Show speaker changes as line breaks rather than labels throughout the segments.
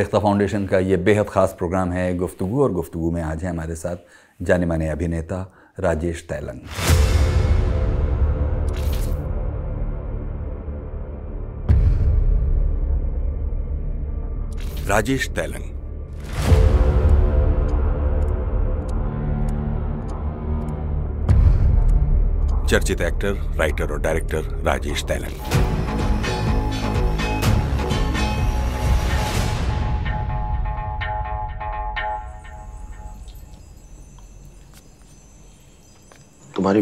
Rekhta foundation का ये बेहद ख़ास प्रोग्राम है गुफ्तु और गुफ्तु में आज हैं हमारे साथ जाने माने अभिनेता राजेश तैलंग राजेश तैलंग चर्चित एक्टर राइटर और डायरेक्टर राजेश तैलंग तुम्हारी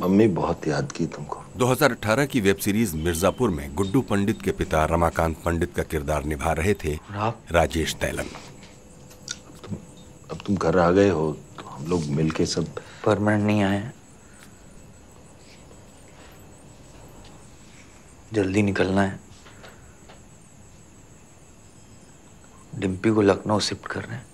मम्मी
बहुत याद की तुमको
2018 की वेब सीरीज मिर्जापुर में गुड्डू पंडित के पिता रमाकांत पंडित का किरदार निभा रहे थे राजेश
तैलन अब तुम अब तुम घर आ गए हो तो हम लोग मिलके सब परमानेंट नहीं आए जल्दी निकलना है
डिम्पी को लखनऊ शिफ्ट कर रहे हैं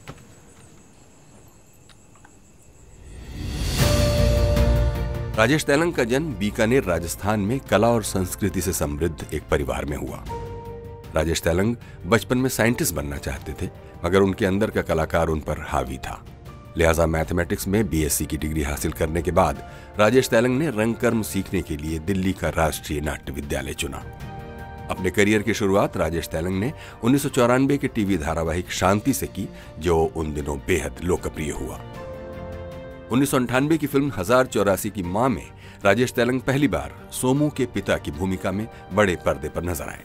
राजेश तैलंग का जन्म बीकानेर राजस्थान में कला और संस्कृति से समृद्ध एक परिवार में हुआ राजेश तैलंग बचपन में साइंटिस्ट बनना चाहते थे मगर उनके अंदर का कलाकार उन पर हावी था लिहाजा मैथमेटिक्स में बीएससी की डिग्री हासिल करने के बाद राजेश तैलंग ने रंगकर्म सीखने के लिए दिल्ली का राष्ट्रीय नाट्य विद्यालय चुना अपने करियर की शुरुआत राजेश तैलंग ने उन्नीस के टीवी धारावाहिक शांति से की जो उन दिनों बेहद लोकप्रिय हुआ उन्नीस की फिल्म हजार चौरासी की माँ में राजेश तेलंग पहली बार सोमू के पिता की भूमिका में बड़े पर्दे पर नजर आए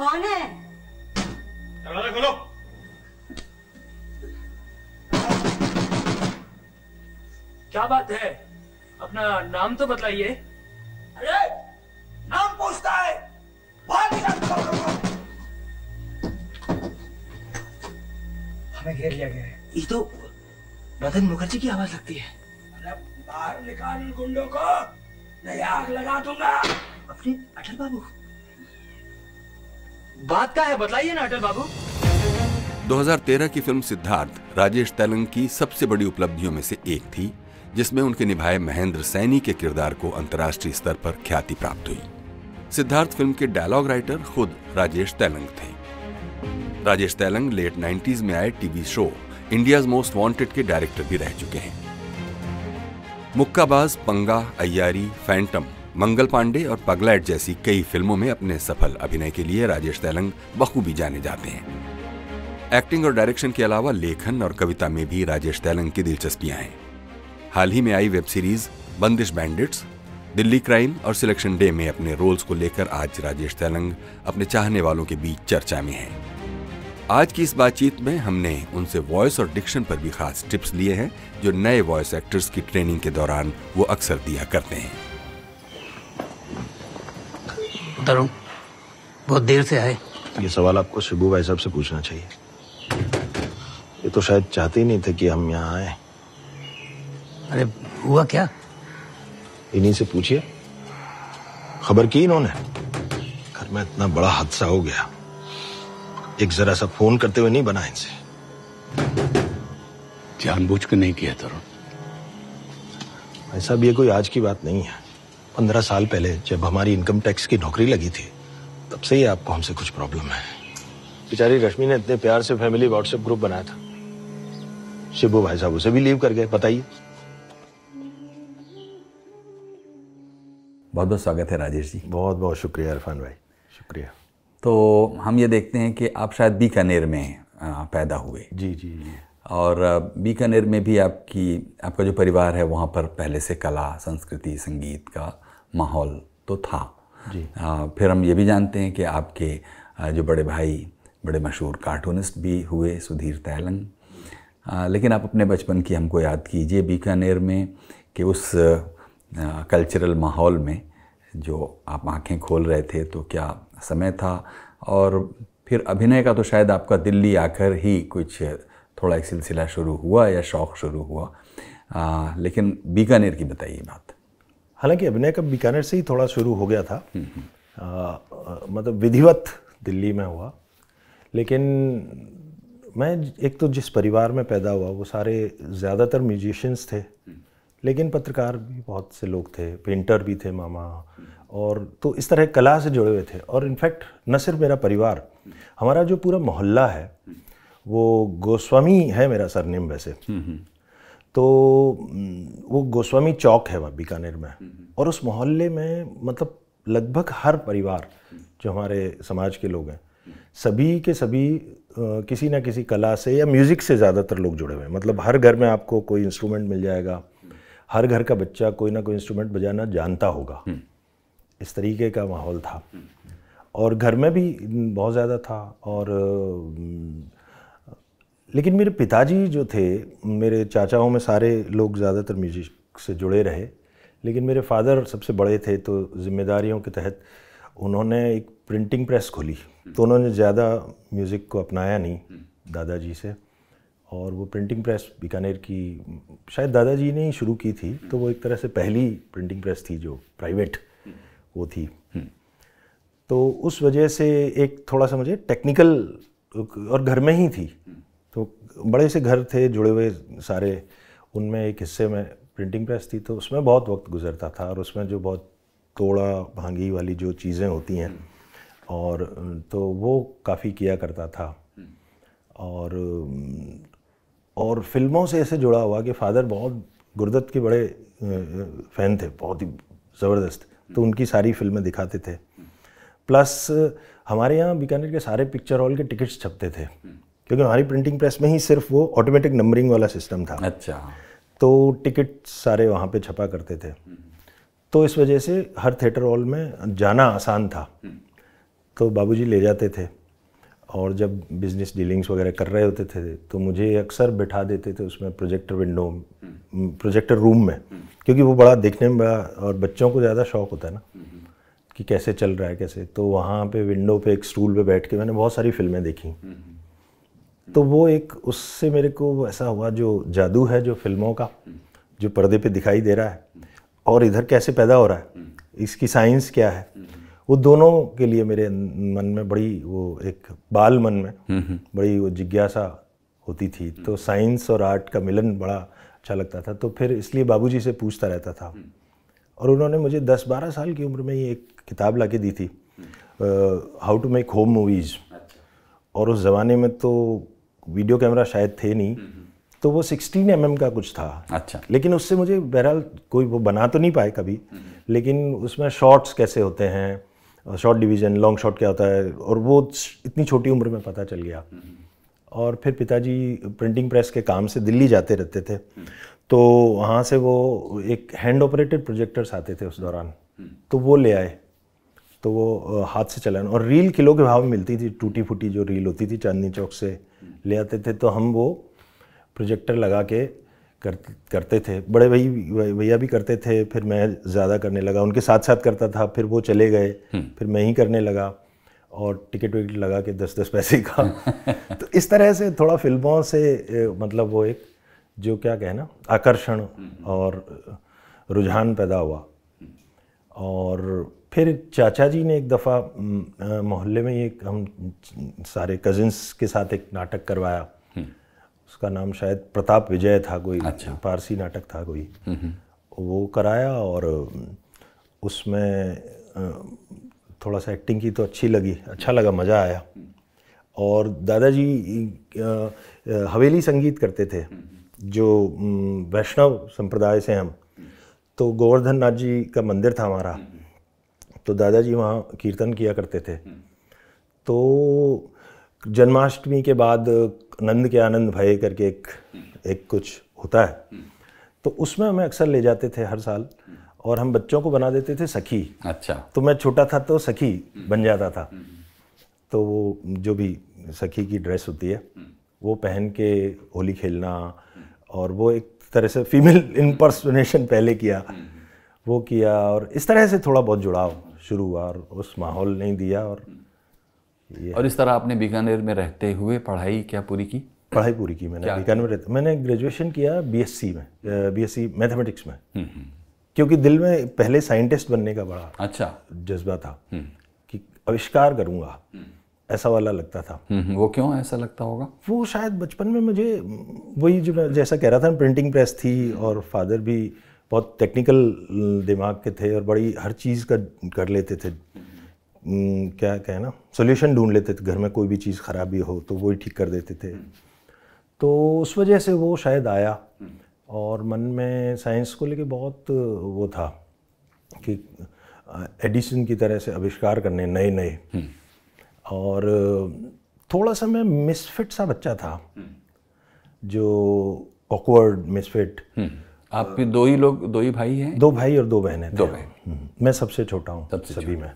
कौन है क्या बात है अपना नाम तो बताइए हमें घेर लिया गया है ये तो मदन मुखर्जी की आवाज लगती है
बाहर निकाल गुंडों को नहीं आग लगा दूंगा अपने अटल बाबू बात का है बताइए ना अटल बाबू 2013 की फिल्म सिद्धार्थ राजेश तेलंग की सबसे बड़ी उपलब्धियों में से एक थी जिसमें उनके निभाए महेंद्र सैनी के किरदार को अंतर्राष्ट्रीय स्तर पर ख्याति प्राप्त हुई सिद्धार्थ फिल्म के डायलॉग राइटर खुद राजेश तेलंग थे राजेश तेलंग लेट 90s में आए TV show India most wanted के डायरेक्टर भी रह चुके हैं मुक्काबाज पंगा अयारी फैंटम मंगल पांडे और पगलैट जैसी कई फिल्मों में अपने सफल अभिनय के लिए राजेश तेलंग बखूबी जाने जाते हैं एक्टिंग और डायरेक्शन के अलावा लेखन और कविता में भी राजेश तेलंग की दिलचस्पियां हैं हाल ही में आई web series Bandish bandits Delhi crime और सिलेक्शन डे में अपने रोल्स को लेकर आज राजेश तेलंग अपने चाहने वालों के बीच चर्चा में हैं आज की इस बातचीत में हमने उनसे वॉइस और डिक्शन पर भी खास टिप्स लिए हैं जो नए वॉइस एक्टर्स की ट्रेनिंग के दौरान वो अक्सर
दिया करते हैं तरुण बहुत देर से आए ये सवाल आपको शिबू भाई साहब से पूछना चाहिए ये तो शायद चाहते ही नहीं थे कि हम यहाँ आए
अरे हुआ क्या
इन्हीं से पूछिए खबर की इन्होंने घर में इतना बड़ा हादसा हो गया एक जरा सा फोन करते हुए नहीं बना इनसे जानबूझ के नहीं किया तरुण ऐसा भी ये कोई आज की बात नहीं है पंद्रह साल पहले जब हमारी इनकम टैक्स की नौकरी लगी थी तब से ही आपको हमसे कुछ प्रॉब्लम है बेचारी रश्मि ने इतने प्यार से फैमिली व्हाट्सएप ग्रुप बनाया था शिबू भाई साहब उसे भी लीव कर गए बताइए
बहुत बहुत स्वागत है राजेश जी बहुत बहुत शुक्रिया इरफान भाई शुक्रिया तो हम ये देखते हैं कि आप शायद बीकानेर में पैदा हुए जी जी जी और बीकानेर में भी आपकी आपका जो परिवार है वहाँ पर पहले से कला संस्कृति संगीत का माहौल तो था जी आ, फिर हम ये भी जानते हैं कि आपके जो बड़े भाई बड़े मशहूर कार्टूनिस्ट भी हुए सुधीर तैलंग लेकिन आप अपने बचपन की हमको याद कीजिए बीकानेर में कि उस आ, कल्चरल माहौल में जो आप आंखें खोल रहे थे तो क्या समय था और फिर अभिनय का तो शायद आपका दिल्ली आकर ही कुछ थोड़ा एक सिलसिला शुरू हुआ या शौक़ शुरू हुआ आ, लेकिन बीकानेर की बताइए बात
हालांकि अभिनय का बीकानेर से ही थोड़ा शुरू हो गया था हम्म, हम्म। आ, मतलब विधिवत दिल्ली में हुआ लेकिन मैं एक तो जिस परिवार में पैदा हुआ वो सारे ज़्यादातर म्यूजिशियंस थे हम्म। लेकिन पत्रकार भी बहुत से लोग थे पेंटर भी थे मामा और तो इस तरह कला से जुड़े हुए थे और इनफैक्ट न सिर्फ मेरा परिवार हमारा जो पूरा मोहल्ला है वो गोस्वामी है मेरा सरनेम वैसे हम्म, हम्म। तो वो गोस्वामी चौक है वहाँ बीकानेर में हम्म, और उस मोहल्ले में मतलब लगभग हर परिवार जो हमारे समाज के लोग हैं सभी के सभी किसी ना किसी कला से या म्यूज़िक से ज़्यादातर लोग जुड़े हुए हैं मतलब हर घर में आपको कोई इंस्ट्रूमेंट मिल जाएगा हर घर का बच्चा कोई ना कोई इंस्ट्रूमेंट बजाना जानता होगा इस तरीके का माहौल था और घर में भी बहुत ज़्यादा था और लेकिन मेरे पिताजी जो थे मेरे चाचाओं में सारे लोग ज़्यादातर म्यूजिक से जुड़े रहे लेकिन मेरे फादर सबसे बड़े थे तो जिम्मेदारियों के तहत उन्होंने एक प्रिंटिंग प्रेस खोली तो उन्होंने ज़्यादा म्यूज़िक को अपनाया नहीं दादाजी से और वो प्रिंटिंग प्रेस बीकानेर की शायद दादाजी ने ही शुरू की थी तो वो एक तरह से पहली प्रिंटिंग प्रेस थी जो प्राइवेट वो थी तो उस वजह से एक थोड़ा सा मुझे टेक्निकल और घर में ही थी तो बड़े से घर थे जुड़े हुए सारे उनमें एक हिस्से में प्रिंटिंग प्रेस थी तो उसमें बहुत वक्त गुजरता था और उसमें जो बहुत तोड़ा भांगी वाली जो चीज़ें होती हैं और तो वो काफ़ी किया करता था और और फिल्मों से ऐसे जुड़ा हुआ कि फादर बहुत गुरदत्त के बड़े फ़ैन थे बहुत ही ज़बरदस्त तो उनकी सारी फिल्में दिखाते थे प्लस हमारे यहाँ बीकानेर के सारे पिक्चर हॉल के टिकट्स छपते थे क्योंकि हमारी प्रिंटिंग प्रेस में ही सिर्फ वो ऑटोमेटिक नंबरिंग वाला सिस्टम था अच्छा तो टिकट सारे वहाँ पे छपा करते थे तो इस वजह से हर थिएटर हॉल में जाना आसान था तो बाबूजी ले जाते थे और जब बिज़नेस डीलिंग्स वगैरह कर रहे होते थे तो मुझे अक्सर बैठा देते थे उसमें प्रोजेक्टर विंडो प्रोजेक्टर रूम में हम्म। क्योंकि वो बड़ा देखने में बड़ा और बच्चों को ज़्यादा शौक होता है ना हम्म। कि कैसे चल रहा है कैसे तो वहाँ पे विंडो पे एक स्टूल पे बैठ के मैंने बहुत सारी फिल्में देखी हम्म। तो वो एक उससे मेरे को ऐसा हुआ जो जादू है जो फिल्मों का जो पर्दे पे दिखाई दे रहा है और इधर कैसे पैदा हो रहा है इसकी साइंस क्या है वो दोनों के लिए मेरे मन में बड़ी वो एक बाल मन में हम्म, हम्म। बड़ी वो जिज्ञासा होती थी हम्म। तो साइंस और आर्ट का मिलन बड़ा अच्छा लगता था तो फिर इसलिए बाबूजी से पूछता रहता था और उन्होंने मुझे 10-12 साल की उम्र में ही एक किताब ला दी थी how to make home movies और उस ज़माने में तो वीडियो कैमरा शायद थे नहीं तो वो 16 एम mm का कुछ था अच्छा लेकिन उससे मुझे बहरहाल कोई वो बना तो नहीं पाए कभी लेकिन उसमें शॉर्ट्स कैसे होते हैं शॉर्ट डिवीज़न लॉन्ग शॉट क्या होता है और वो इतनी छोटी उम्र में पता चल गया और फिर पिताजी प्रिंटिंग प्रेस के काम से दिल्ली जाते रहते थे तो वहाँ से वो एक हैंड ऑपरेटेड प्रोजेक्टर्स आते थे उस दौरान तो वो ले आए तो वो हाथ से चलाने और रील किलो के भाव में मिलती थी टूटी फूटी जो रील होती थी चांदनी चौक से ले आते थे तो हम वो प्रोजेक्टर लगा के कर करते थे बड़े भाई भैया भी करते थे फिर मैं ज़्यादा करने लगा उनके साथ साथ करता था फिर वो चले गए हम्म। फिर मैं ही करने लगा और टिकट विकट लगा के दस दस पैसे का तो इस तरह से थोड़ा फिल्मों से मतलब वो एक जो क्या कहना ना आकर्षण हम्म। और रुझान पैदा हुआ और फिर चाचा जी ने एक दफ़ा मोहल्ले में एक हम सारे कज़िन्स के साथ एक नाटक करवाया उसका नाम शायद प्रताप विजय था कोई अच्छा। पारसी नाटक था कोई हम्म, हम्म। वो कराया और उसमें थोड़ा सा एक्टिंग की तो अच्छी लगी अच्छा लगा मज़ा आया और दादाजी हवेली संगीत करते थे जो वैष्णव संप्रदाय से हम तो गोवर्धन नाथ जी का मंदिर था हमारा तो दादाजी वहाँ कीर्तन किया करते थे तो जन्माष्टमी के बाद नंद के आनंद भय करके एक एक कुछ होता है तो उसमें हमें अक्सर ले जाते थे हर साल और हम बच्चों को बना देते थे सखी अच्छा तो मैं छोटा था तो सखी बन जाता था तो वो जो भी सखी की ड्रेस होती है वो पहन के होली खेलना और वो एक तरह से फीमेल इम्पर्सनेशन पहले किया वो किया और इस तरह से थोड़ा बहुत जुड़ाव शुरू हुआ और उस माहौल ने दिया और
और इस तरह आपने बीकानेर में रहते हुए पढ़ाई क्या पूरी
की पढ़ाई पूरी की मैंने बीकानेर में रहते मैंने ग्रेजुएशन किया बीएससी में बीएससी मैथमेटिक्स में हम्म, हम्म। क्योंकि दिल में पहले साइंटिस्ट बनने का बड़ा अच्छा जज्बा था हम्म। कि आविष्कार करूंगा ऐसा वाला लगता था वो क्यों ऐसा लगता होगा वो शायद बचपन में मुझे वही जो मैं जैसा कह रहा था प्रिंटिंग प्रेस थी और फादर भी बहुत टेक्निकल दिमाग के थे और बड़ी हर चीज़ का कर लेते थे हम्म, क्या कहें ना सोल्यूशन ढूंढ लेते थे घर में कोई भी चीज़ ख़राबी हो तो वही ठीक कर देते थे हम्म। तो उस वजह से वो शायद आया हम्म। और मन में साइंस को लेके बहुत वो था कि एडिसन की तरह से आविष्कार करने नए नए और थोड़ा सा मैं मिसफिट सा बच्चा था जो ऑकवर्ड मिसफिट आपके दो ही लोग दो ही भाई हैं दो भाई और दो बहनें दो मैं सबसे छोटा हूँ सभी में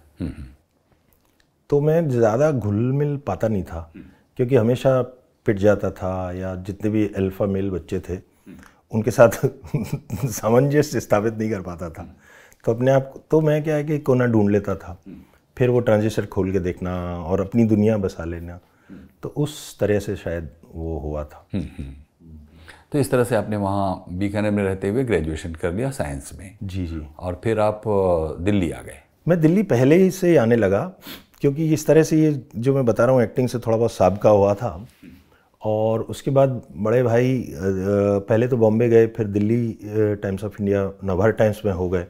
तो मैं ज़्यादा घुल मिल पाता नहीं था हम्म। क्योंकि हमेशा पिट जाता था या जितने भी अल्फ़ा मेल बच्चे थे हम्म। उनके साथ सामंजस्य स्थापित नहीं कर पाता था हम्म। तो अपने आप तो मैं क्या है कि कोना ढूंढ लेता था फिर वो ट्रांजिस्टर खोल के देखना और अपनी दुनिया बसा लेना तो उस तरह से शायद वो हुआ था
तो इस तरह से आपने वहाँ बीकानेर में रहते हुए ग्रेजुएशन कर लिया साइंस में जी जी और फिर आप दिल्ली आ गए
मैं दिल्ली पहले ही से आने लगा क्योंकि इस तरह से ये जो मैं बता रहा हूँ एक्टिंग से थोड़ा बहुत सबका हुआ था और उसके बाद बड़े भाई पहले तो बॉम्बे गए फिर Delhi Times of India Navbharat Times में हो गए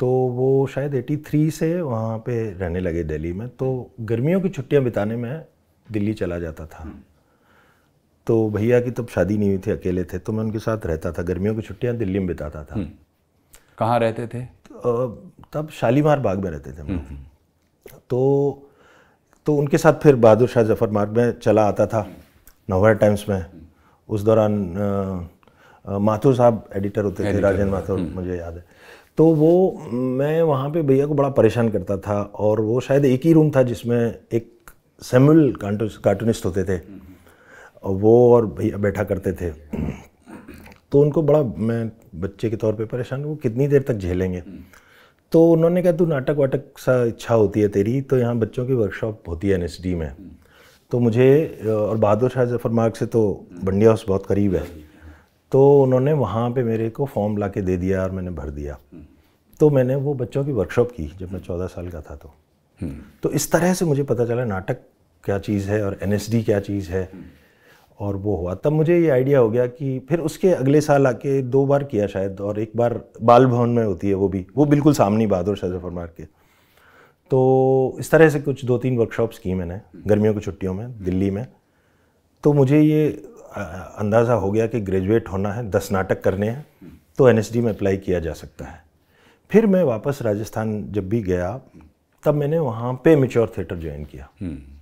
तो वो शायद 83 से वहाँ पे रहने लगे दिल्ली में तो गर्मियों की छुट्टियाँ बिताने में दिल्ली चला जाता था तो भैया की तब शादी नहीं हुई थी अकेले थे तो मैं उनके साथ रहता था गर्मियों की छुट्टियाँ दिल्ली में बिताता था हम्म। कहाँ रहते थे तो, तब शालीमार बाग में रहते थे हम्म, हम्म। तो तो उनके साथ फिर बहादुर शाह जफर मार्ग में चला आता था नवर टाइम्स में उस दौरान माथुर साहब एडिटर होते थे राजेंद्र माथुर हम्म। मुझे याद है तो वो मैं वहाँ पे भैया को बड़ा परेशान करता था और वो शायद एक ही रूम था जिसमें एक सेमुल कार्टूनिस्ट होते थे और वो और भैया बैठा करते थे तो उनको बड़ा मैं बच्चे के तौर पे परेशान वो कितनी देर तक झेलेंगे तो उन्होंने कहा तू नाटक वाटक सा इच्छा होती है तेरी तो यहाँ बच्चों की वर्कशॉप होती है एन में तो मुझे और बहादुर शाह जफर मार्ग से तो बंडिया हाउस बहुत करीब है तो उन्होंने वहाँ पे मेरे को फॉर्म ला के दे दिया और मैंने भर दिया तो मैंने वो बच्चों की वर्कशॉप की जब मैं चौदह साल का था तो हम्म। तो इस तरह से मुझे पता चला नाटक क्या चीज़ है और एन क्या चीज़ है और वो हुआ तब मुझे ये आइडिया हो गया कि फिर उसके अगले साल आके दो बार किया शायद और एक बार बाल भवन में होती है वो भी वो बिल्कुल सामने बहादुर शाह जफर मार्ग के तो इस तरह से कुछ दो तीन वर्कशॉप्स की मैंने गर्मियों की छुट्टियों में दिल्ली में तो मुझे ये अंदाज़ा हो गया कि ग्रेजुएट होना है दस नाटक करने हैं तो एन में अप्लाई किया जा सकता है फिर मैं वापस राजस्थान जब भी गया तब मैंने वहाँ पे मेच्योर थिएटर ज्वाइन किया हम्म।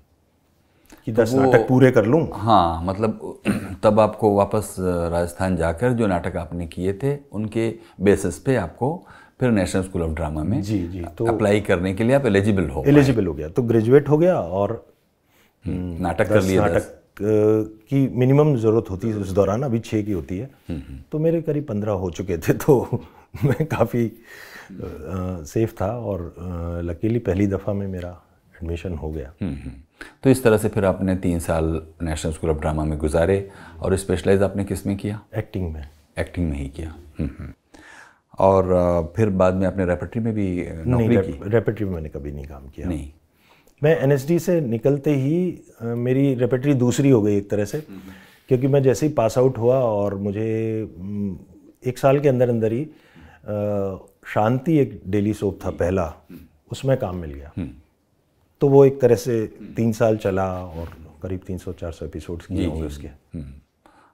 कि तो दस नाटक
पूरे कर लूँ हाँ मतलब तब आपको वापस राजस्थान जाकर जो नाटक आपने किए थे उनके बेसिस पे आपको फिर नेशनल स्कूल ऑफ ड्रामा में जी जी तो अप्लाई करने के लिए आप एलिजिबल हो एलिजिबल हो गया
तो ग्रेजुएट हो गया और हम्म, हम्म, नाटक कर लिया नाटक की मिनिमम ज़रूरत होती है उस दौरान अभी छः की होती है हम्म, तो मेरे करीब पंद्रह हो चुके थे तो मैं काफ़ी सेफ था और लकीली पहली दफ़ा में मेरा एडमिशन हो गया
तो इस तरह से फिर आपने तीन साल नेशनल स्कूल ऑफ ड्रामा में गुजारे और स्पेशलाइज आपने किस में किया एक्टिंग में एक्टिंग में ही किया हम्म, हम्म। और फिर बाद में
आपने रेपेट्री में भी नौकरी की रेपट्री में मैंने कभी नहीं काम किया नहीं मैं एन से निकलते ही मेरी रेपेट्री दूसरी हो गई एक तरह से हम्म, क्योंकि मैं जैसे ही पास आउट हुआ और मुझे एक साल के अंदर अंदर ही शांति एक डेली सोप था पहला उसमें काम मिल गया तो वो एक तरह से तीन साल चला और करीब 300 सौ एपिसोड्स किए होंगे उसके हम्म।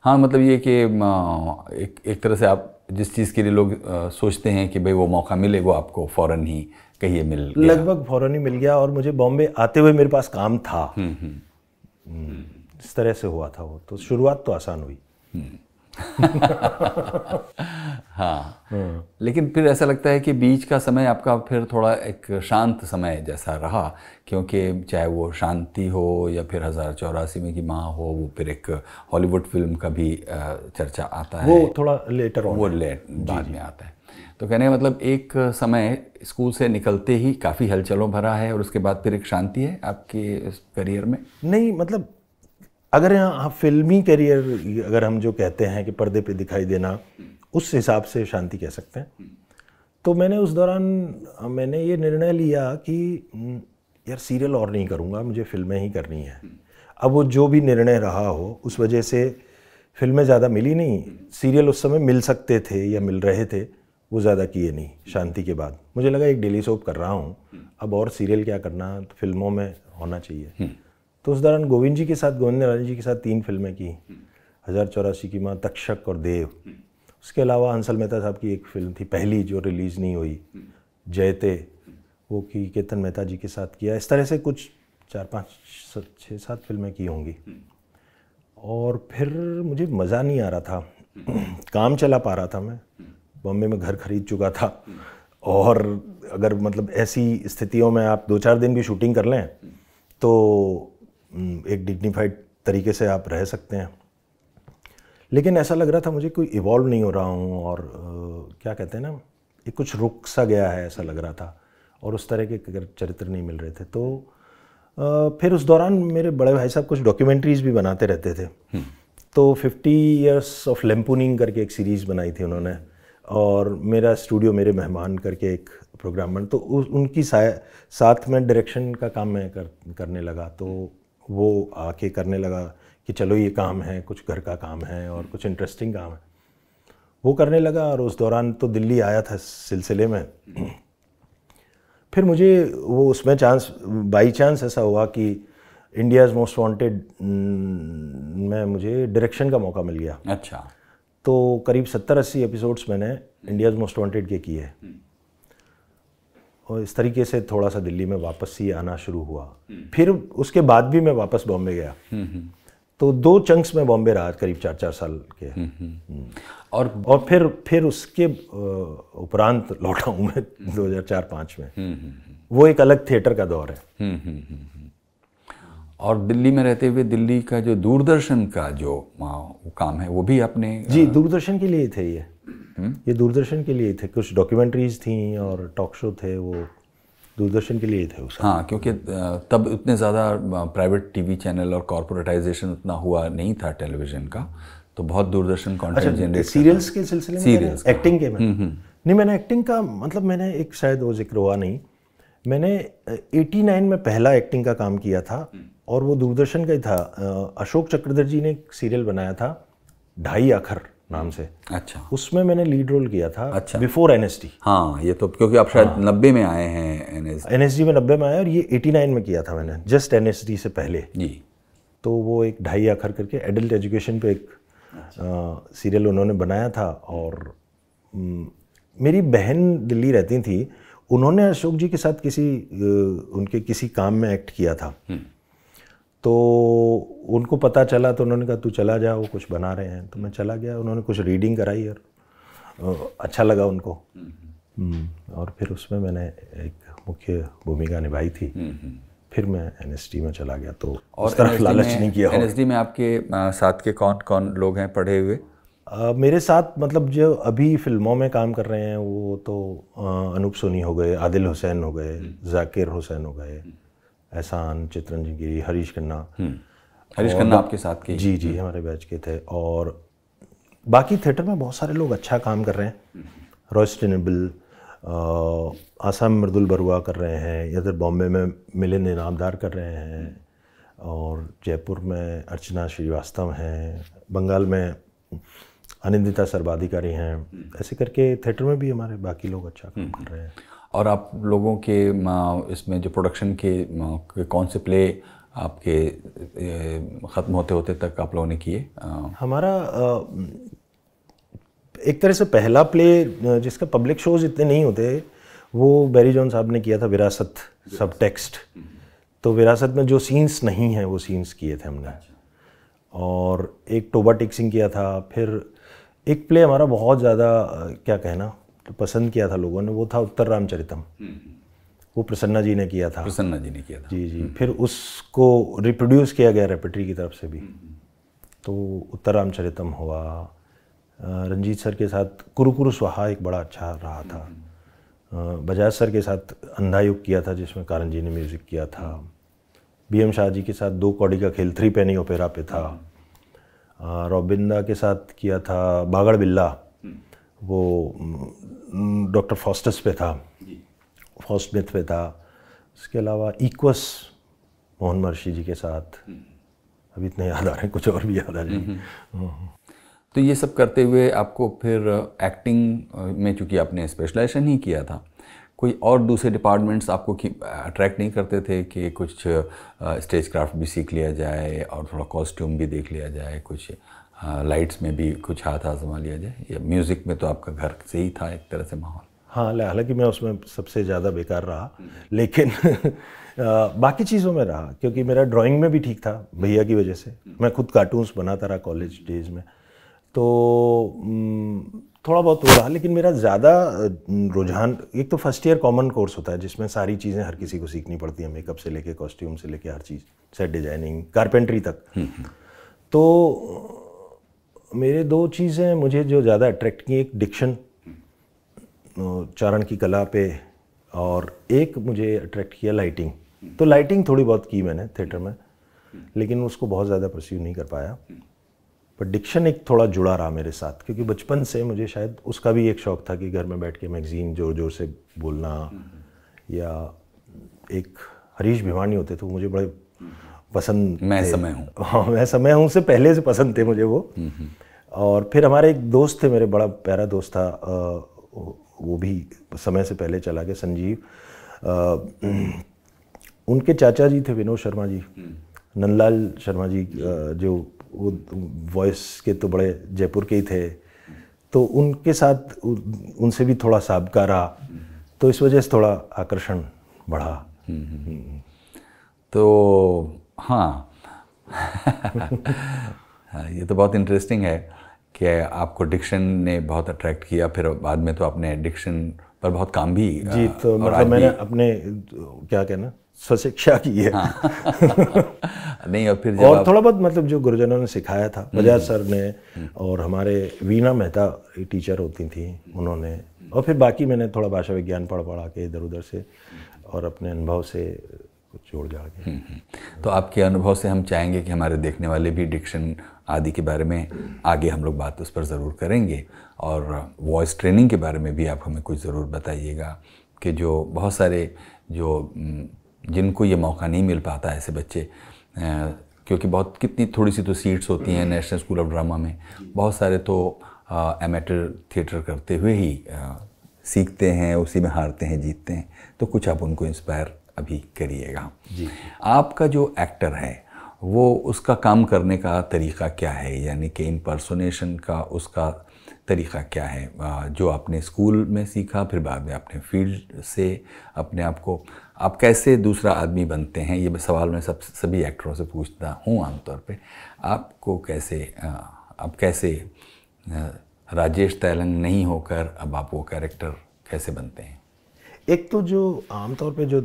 हाँ मतलब
ये कि एक एक तरह से आप जिस चीज़ के लिए लोग आ, सोचते हैं कि भाई वो मौका मिले वो आपको फ़ौर ही कहिए मिल
लगभग फ़ौर ही मिल गया और मुझे बॉम्बे आते हुए मेरे पास काम था हम्म, हम्म। इस तरह से हुआ था वो तो शुरुआत तो आसान हुई हाँ।, हाँ लेकिन फिर ऐसा लगता है कि
बीच का समय आपका फिर थोड़ा एक शांत समय जैसा रहा क्योंकि चाहे वो शांति हो या फिर हज़ार चौरासी में की माँ हो वो फिर एक हॉलीवुड फिल्म का भी चर्चा आता है वो
थोड़ा लेटर वो लेट बाद में
आता है तो कहने का मतलब एक समय स्कूल से निकलते ही काफ़ी हलचलों भरा है और उसके बाद फिर एक शांति है आपके
करियर में नहीं मतलब अगर आप हाँ, फिल्मी करियर अगर हम जो कहते हैं कि पर्दे पे दिखाई देना उस हिसाब से शांति कह सकते हैं तो मैंने उस दौरान मैंने ये निर्णय लिया कि यार सीरियल और नहीं करूँगा मुझे फिल्में ही करनी है अब वो जो भी निर्णय रहा हो उस वजह से फिल्में ज़्यादा मिली नहीं सीरियल उस समय मिल सकते थे या मिल रहे थे वो ज़्यादा किए नहीं शांति के बाद मुझे लगा एक डेली सोप कर रहा हूँ अब और सीरियल क्या करना तो फिल्मों में होना चाहिए तो उस दौरान गोविंद जी के साथ गोविंद नारायण जी के साथ तीन फिल्में की हज़ार चौरासी की माँ तक्षक और देव उसके अलावा हंसल मेहता साहब की एक फिल्म थी पहली जो रिलीज़ नहीं हुई जयते वो की केतन मेहता जी के साथ किया इस तरह से कुछ चार पाँच छः सात फिल्में की होंगी और फिर मुझे मज़ा नहीं आ रहा था काम चला पा रहा था मैं बॉम्बे में घर खरीद चुका था और अगर मतलब ऐसी स्थितियों में आप दो चार दिन भी शूटिंग कर लें तो एक डिग्निफाइड तरीके से आप रह सकते हैं लेकिन ऐसा लग रहा था मुझे कोई इवॉल्व नहीं हो रहा हूँ और आ, क्या कहते हैं ना एक कुछ रुक सा गया है ऐसा लग रहा था और उस तरह के चरित्र नहीं मिल रहे थे तो आ, फिर उस दौरान मेरे बड़े भाई साहब कुछ डॉक्यूमेंट्रीज भी बनाते रहते थे हम्म। तो फिफ्टी ईयर्स ऑफ लेम्पूनिंग करके एक सीरीज़ बनाई थी उन्होंने और मेरा स्टूडियो मेरे मेहमान करके एक प्रोग्राम बन तो उनकी साथ में डायरेक्शन का काम मैं कर, करने लगा तो वो आके करने लगा कि चलो ये काम है कुछ घर का काम है और कुछ इंटरेस्टिंग काम है वो करने लगा और उस दौरान तो दिल्ली आया था सिलसिले में फिर मुझे वो उसमें चांस बाई चांस ऐसा हुआ कि इंडियाज़ मोस्ट वांटेड में मुझे डायरेक्शन का मौका मिल गया अच्छा तो करीब सत्तर अस्सी एपिसोड्स मैंने इंडियाज़ मोस्ट वांटेड के किए हम्म। और इस तरीके से थोड़ा सा दिल्ली में वापस ही आना शुरू हुआ हम्म। फिर उसके बाद भी मैं वापस बॉम्बे गया हम्म, हम्म। तो दो चंक्स में बॉम्बे रहा करीब चार चार साल के और और फिर फिर उसके उपरांत लौटा हूँ मैं दो हज़ार चार पाँच में वो एक अलग थिएटर का दौर
है और दिल्ली में रहते हुए दिल्ली का जो दूरदर्शन का जो काम है वो भी आपने जी
दूरदर्शन के लिए थे ये हम्म। ये दूरदर्शन के लिए थे कुछ डॉक्यूमेंट्रीज थी और टॉक शो थे वो दूरदर्शन के लिए थे उसका हाँ
क्योंकि तब उतने ज़्यादा प्राइवेट टीवी चैनल और कॉरपोरेटाइजेशन उतना हुआ नहीं था टेलीविज़न का तो बहुत दूरदर्शन कॉन्टेंट जनरेट सीरियल्स के सिलसिले में सीरियल्स
एक्टिंग हाँ। के में हम्म, हम्म। नहीं मैंने एक्टिंग का मतलब मैंने एक शायद वो जिक्र हुआ नहीं मैंने 89 में पहला एक्टिंग का काम किया था और वो दूरदर्शन का ही था अशोक चक्रधर जी ने एक सीरियल बनाया था ढाई आखर नाम से अच्छा उसमें मैंने लीड रोल किया था अच्छा बिफोर एन एस डी हाँ ये तो क्योंकि आप शायद हाँ, नब्बे में आए हैं N S N S D में नब्बे में आए और ये एटी नाइन में किया था मैंने जस्ट एन एस डी से पहले जी तो वो एक ढाई आखर करके एडल्ट एजुकेशन पे एक अच्छा। आ, सीरियल उन्होंने बनाया था और मेरी बहन दिल्ली रहती थी उन्होंने अशोक जी के साथ किसी उनके किसी काम में एक्ट किया था हम्म। तो उनको पता चला तो उन्होंने कहा तू चला जाओ कुछ बना रहे हैं तो मैं चला गया उन्होंने कुछ रीडिंग कराई और अच्छा लगा उनको हम्म। हम्म, और फिर उसमें मैंने एक मुख्य भूमिका निभाई थी हम्म, फिर मैं एन में चला गया तो और उस तरफ लालच नहीं किया
एन में आपके साथ के कौन कौन लोग हैं पढ़े हुए
Uh, मेरे साथ मतलब जो अभी फिल्मों में काम कर रहे हैं वो तो uh, अनूप सोनी हो गए आदिल हुसैन हो गए जाकिर हुसैन हो गए एहसान चित्रन गिरी हरीश खन्ना हम्म। हरीश खन्ना आपके साथ के जी जी हमारे बैच के थे और बाकी थिएटर में बहुत सारे लोग अच्छा काम कर रहे हैं रॉयस्टिनेबल आसाम मृदुल बरुआ कर रहे हैं इधर बॉम्बे में मिलिन इनामदार कर रहे हैं और जयपुर में अर्चना श्रीवास्तव हैं बंगाल में अनिंदिता सर्वाधिकारी हैं हम्म। ऐसे करके थिएटर में भी हमारे बाकी लोग अच्छा काम हम्म। कर रहे हैं
और आप लोगों के इसमें जो प्रोडक्शन के कौन से प्ले आपके ख़त्म होते होते तक आप लोगों ने किए
हमारा एक तरह से पहला प्ले जिसका पब्लिक शोज इतने नहीं होते वो बैरी जॉन साहब ने किया था विरासत सब टेक्स्ट तो विरासत में जो सीन्स नहीं हैं वो सीन्स किए थे हमने और एक टोबा टिक सिंह किया था फिर एक प्ले हमारा बहुत ज़्यादा क्या कहना तो पसंद किया था लोगों ने वो था उत्तर रामचरितम हम्म। वो प्रसन्ना जी ने किया था प्रसन्ना जी ने किया था जी जी हम्म। फिर उसको रिप्रोड्यूस किया गया रेपिट्री की तरफ से भी हम्म, तो उत्तर रामचरितम हुआ रंजीत सर के साथ कुरुकुरु स्वाहा एक बड़ा अच्छा रहा था बजाज सर के साथ अंधा किया था जिसमें कारण जी ने म्यूज़िक किया था बी एम शाह जी के साथ दो कौड़ी का खेल थ्री पेनी ओपेरा पे था रॉबिंदा के साथ किया था बागड़ बिल्ला वो डॉक्टर फॉस्टस पे था फॉस्टमिथ पे था इसके अलावा इक्वस मोहन महर्षि जी के साथ हम्म। अभी इतने याद आ रहे हैं कुछ और भी याद आ हैं हम्म, हम्म। तो
ये सब करते हुए आपको फिर एक्टिंग में चूँकि आपने स्पेशलाइजेशन ही किया था कोई और दूसरे डिपार्टमेंट्स आपको अट्रैक्ट नहीं करते थे कि कुछ स्टेज क्राफ्ट भी सीख लिया जाए और थोड़ा कॉस्ट्यूम भी देख लिया जाए कुछ लाइट्स हाँ, में भी कुछ हाथ आजमा लिया जाए या म्यूज़िक में तो आपका घर से ही था एक तरह से माहौल
हाँ हालांकि मैं उसमें सबसे ज़्यादा बेकार रहा लेकिन बाकी चीज़ों में रहा क्योंकि मेरा ड्राइंग में भी ठीक था भैया की वजह से मैं खुद कार्टून्स बनाता रहा कॉलेज डेज में तो थोड़ा बहुत हो रहा लेकिन मेरा ज़्यादा रुझान एक तो फर्स्ट ईयर कॉमन कोर्स होता है जिसमें सारी चीज़ें हर किसी को सीखनी पड़ती हैं मेकअप से लेके कॉस्ट्यूम से लेके हर चीज़ सेट डिजाइनिंग कारपेंट्री तक हम्म, हम्म। तो मेरे दो चीज़ें मुझे जो ज़्यादा अट्रैक्ट की एक डिक्शन चारण की कला पे और एक मुझे अट्रैक्ट किया लाइटिंग तो लाइटिंग थोड़ी बहुत की मैंने थिएटर में लेकिन उसको बहुत ज़्यादा परसीव नहीं कर पाया पर डिक्शन एक थोड़ा जुड़ा रहा मेरे साथ क्योंकि बचपन से मुझे शायद उसका भी एक शौक़ था कि घर में बैठ के मैगज़ीन ज़ोर ज़ोर से बोलना या एक हरीश भिवानी होते थे वो मुझे बड़े पसंद मैं समय हूँ हाँ मैं समय हूँ से पहले से पसंद थे मुझे वो और फिर हमारे एक दोस्त थे मेरे बड़ा प्यारा दोस्त था वो भी समय से पहले चला गया संजीव उनके चाचा जी थे विनोद शर्मा जी हम्म। नंदलाल शर्मा जी जो वो वॉइस के तो बड़े जयपुर के ही थे तो उनके साथ उनसे भी थोड़ा सबका रहा हम्म। तो इस वजह से थोड़ा आकर्षण बढ़ा हम्म। तो
हाँ ये तो बहुत इंटरेस्टिंग है कि आपको डिक्शन ने बहुत अट्रैक्ट किया फिर बाद में तो आपने डिक्शन पर बहुत काम भी जी तो मतलब मैंने
अपने क्या कहना स्वशिक्षा की है हाँ। नहीं और फिर और आप... थोड़ा बहुत मतलब जो गुरुजनों ने सिखाया था हम्म। बजाज सर ने हम्म। और हमारे वीना मेहता टीचर होती थी उन्होंने और फिर बाकी मैंने थोड़ा भाषा विज्ञान पढ़ पढ़ा के इधर उधर से और अपने अनुभव से कुछ जोड़ जाड़ के हम्म, हम्म। तो आपके
अनुभव से हम चाहेंगे कि हमारे देखने वाले भी डिक्शन आदि के बारे में आगे हम लोग बात उस पर ज़रूर करेंगे और वॉइस ट्रेनिंग के बारे में भी आप हमें कुछ ज़रूर बताइएगा कि जो बहुत सारे जो जिनको ये मौका नहीं मिल पाता ऐसे बच्चे क्योंकि बहुत कितनी थोड़ी सी तो सीट्स होती हैं नेशनल स्कूल ऑफ ड्रामा में बहुत सारे तो एमेटर थिएटर करते हुए ही आ, सीखते हैं उसी में हारते हैं जीतते हैं तो कुछ आप उनको इंस्पायर अभी करिएगा जी आपका जो एक्टर है वो उसका काम करने का तरीका क्या है यानी कि इम्पर्सोनेशन का उसका तरीका क्या है जो आपने स्कूल में सीखा फिर बाद में आपने फील्ड से अपने आप को आप कैसे दूसरा आदमी बनते हैं ये सवाल मैं सब सभी एक्टरों से पूछता हूँ आमतौर पे आपको कैसे आप कैसे राजेश तैलंग नहीं होकर अब आप वो कैरेक्टर कैसे बनते हैं
एक तो जो आमतौर पे जो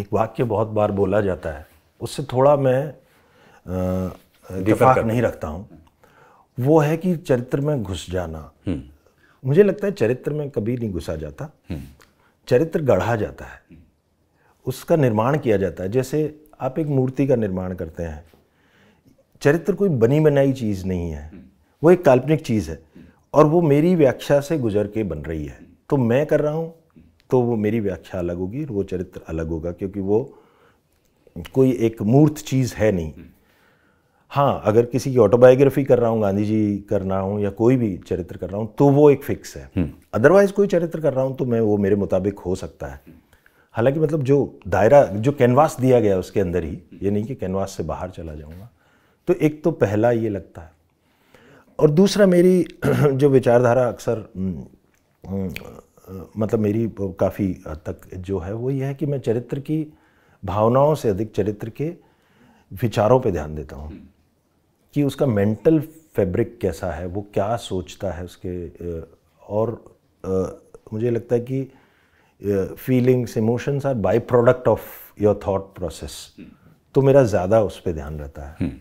एक वाक्य बहुत बार बोला जाता है उससे थोड़ा मैं दिफाक नहीं रखता हूँ वो है कि चरित्र में घुस जाना हम्म। मुझे लगता है चरित्र में कभी नहीं घुसा जाता हम्म। चरित्र गढ़ा जाता है हम्म। उसका निर्माण किया जाता है जैसे आप एक मूर्ति का निर्माण करते हैं चरित्र कोई बनी बनाई चीज़ नहीं है वो एक काल्पनिक चीज़ है और वो मेरी व्याख्या से गुजर के बन रही है तो मैं कर रहा हूँ तो वो मेरी व्याख्या अलग होगी वो चरित्र अलग होगा क्योंकि वो कोई एक मूर्त चीज़ है नहीं हम्म। हाँ अगर किसी की ऑटोबायोग्राफी कर रहा हूँ गांधी जी कर रहा हूँ या कोई भी चरित्र कर रहा हूँ तो वो एक फिक्स है अदरवाइज हम्म। कोई चरित्र कर रहा हूँ तो मैं वो मेरे मुताबिक हो सकता है हम्म। हालांकि मतलब जो दायरा जो कैनवास दिया गया उसके अंदर ही ये नहीं कि कैनवास से बाहर चला जाऊँगा तो एक तो पहला ये लगता है और दूसरा मेरी जो विचारधारा अक्सर मतलब मेरी काफ़ी हद तक जो है वो ये है कि मैं चरित्र की भावनाओं से अधिक चरित्र के विचारों पे ध्यान देता हूँ कि उसका मेंटल फैब्रिक कैसा है वो क्या सोचता है उसके और मुझे लगता है कि feelings emotions are by product of your thought process तो मेरा ज़्यादा उस पर ध्यान रहता है
हम्म।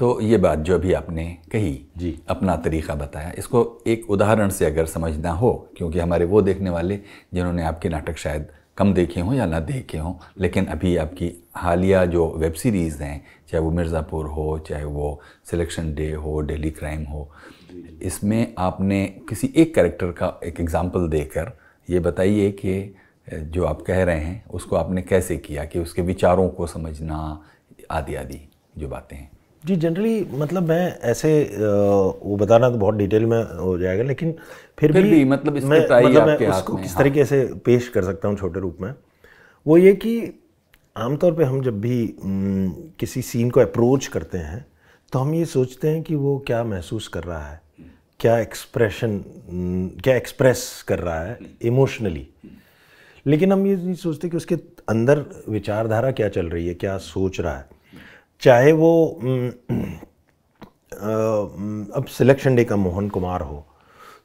तो ये बात जो अभी आपने कही जी अपना तरीका बताया इसको एक उदाहरण से अगर समझना हो क्योंकि हमारे वो देखने वाले जिन्होंने आपके नाटक शायद कम देखे हों या ना देखे हों लेकिन अभी आपकी हालिया जो वेब सीरीज़ हैं चाहे वो मिर्ज़ापुर हो चाहे वो सिलेक्शन डे हो डेली क्राइम हो इसमें आपने किसी एक कैरेक्टर का एक एग्ज़ाम्पल देकर ये बताइए कि जो आप कह रहे हैं उसको आपने कैसे किया कि उसके विचारों को समझना आदि आदि जो बातें हैं
जी जनरली मतलब मैं ऐसे वो बताना तो बहुत डिटेल में हो जाएगा लेकिन फिर, फिर भी, भी मतलब मैं मतलब मैं उसको किस हाँ। तरीके से पेश कर सकता हूँ छोटे रूप में वो ये कि आमतौर पे हम जब भी किसी सीन को अप्रोच करते हैं तो हम ये सोचते हैं कि वो क्या महसूस कर रहा है क्या एक्सप्रेशन क्या एक्सप्रेस कर रहा है इमोशनली लेकिन हम ये नहीं सोचते कि उसके अंदर विचारधारा क्या चल रही है क्या सोच रहा है चाहे वो अब सिलेक्शन डे का मोहन कुमार हो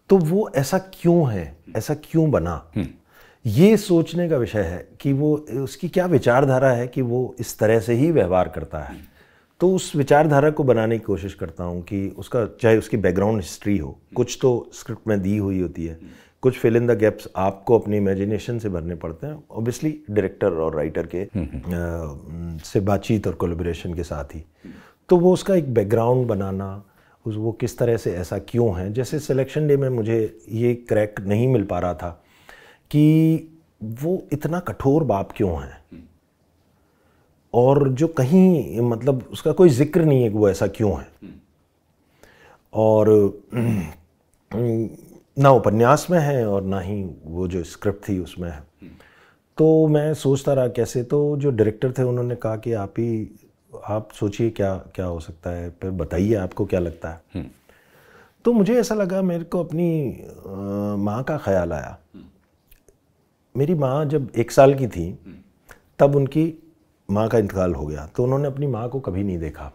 तो वो ऐसा क्यों है ऐसा क्यों बना हम्म। ये सोचने का विषय है कि वो उसकी क्या विचारधारा है कि वो इस तरह से ही व्यवहार करता है तो उस विचारधारा को बनाने की कोशिश करता हूँ कि उसका चाहे उसकी बैकग्राउंड हिस्ट्री हो कुछ तो स्क्रिप्ट में दी हुई होती है कुछ फिल इन द गैप्स आपको अपनी इमेजिनेशन से भरने पड़ते हैं ऑब्वियसली डायरेक्टर और राइटर के आ, हम्म, हम्म, हम्म। से बातचीत और कोलेब्रेशन के साथ ही तो वो उसका एक बैकग्राउंड बनाना उस वो किस तरह से ऐसा क्यों है जैसे सिलेक्शन डे में मुझे ये क्रैक नहीं मिल पा रहा था कि वो इतना कठोर बाप क्यों है और जो कहीं मतलब उसका कोई जिक्र नहीं है कि वो ऐसा क्यों है और ना उपन्यास में है और ना ही वो जो स्क्रिप्ट थी उसमें है तो मैं सोचता रहा कैसे तो जो डायरेक्टर थे उन्होंने कहा कि आप ही आप सोचिए क्या क्या हो सकता है फिर बताइए आपको क्या लगता है हम्म। तो मुझे ऐसा लगा मेरे को अपनी माँ का ख्याल आया मेरी माँ जब एक साल की थी तब उनकी माँ का इंतकाल हो गया तो उन्होंने अपनी माँ को कभी नहीं देखा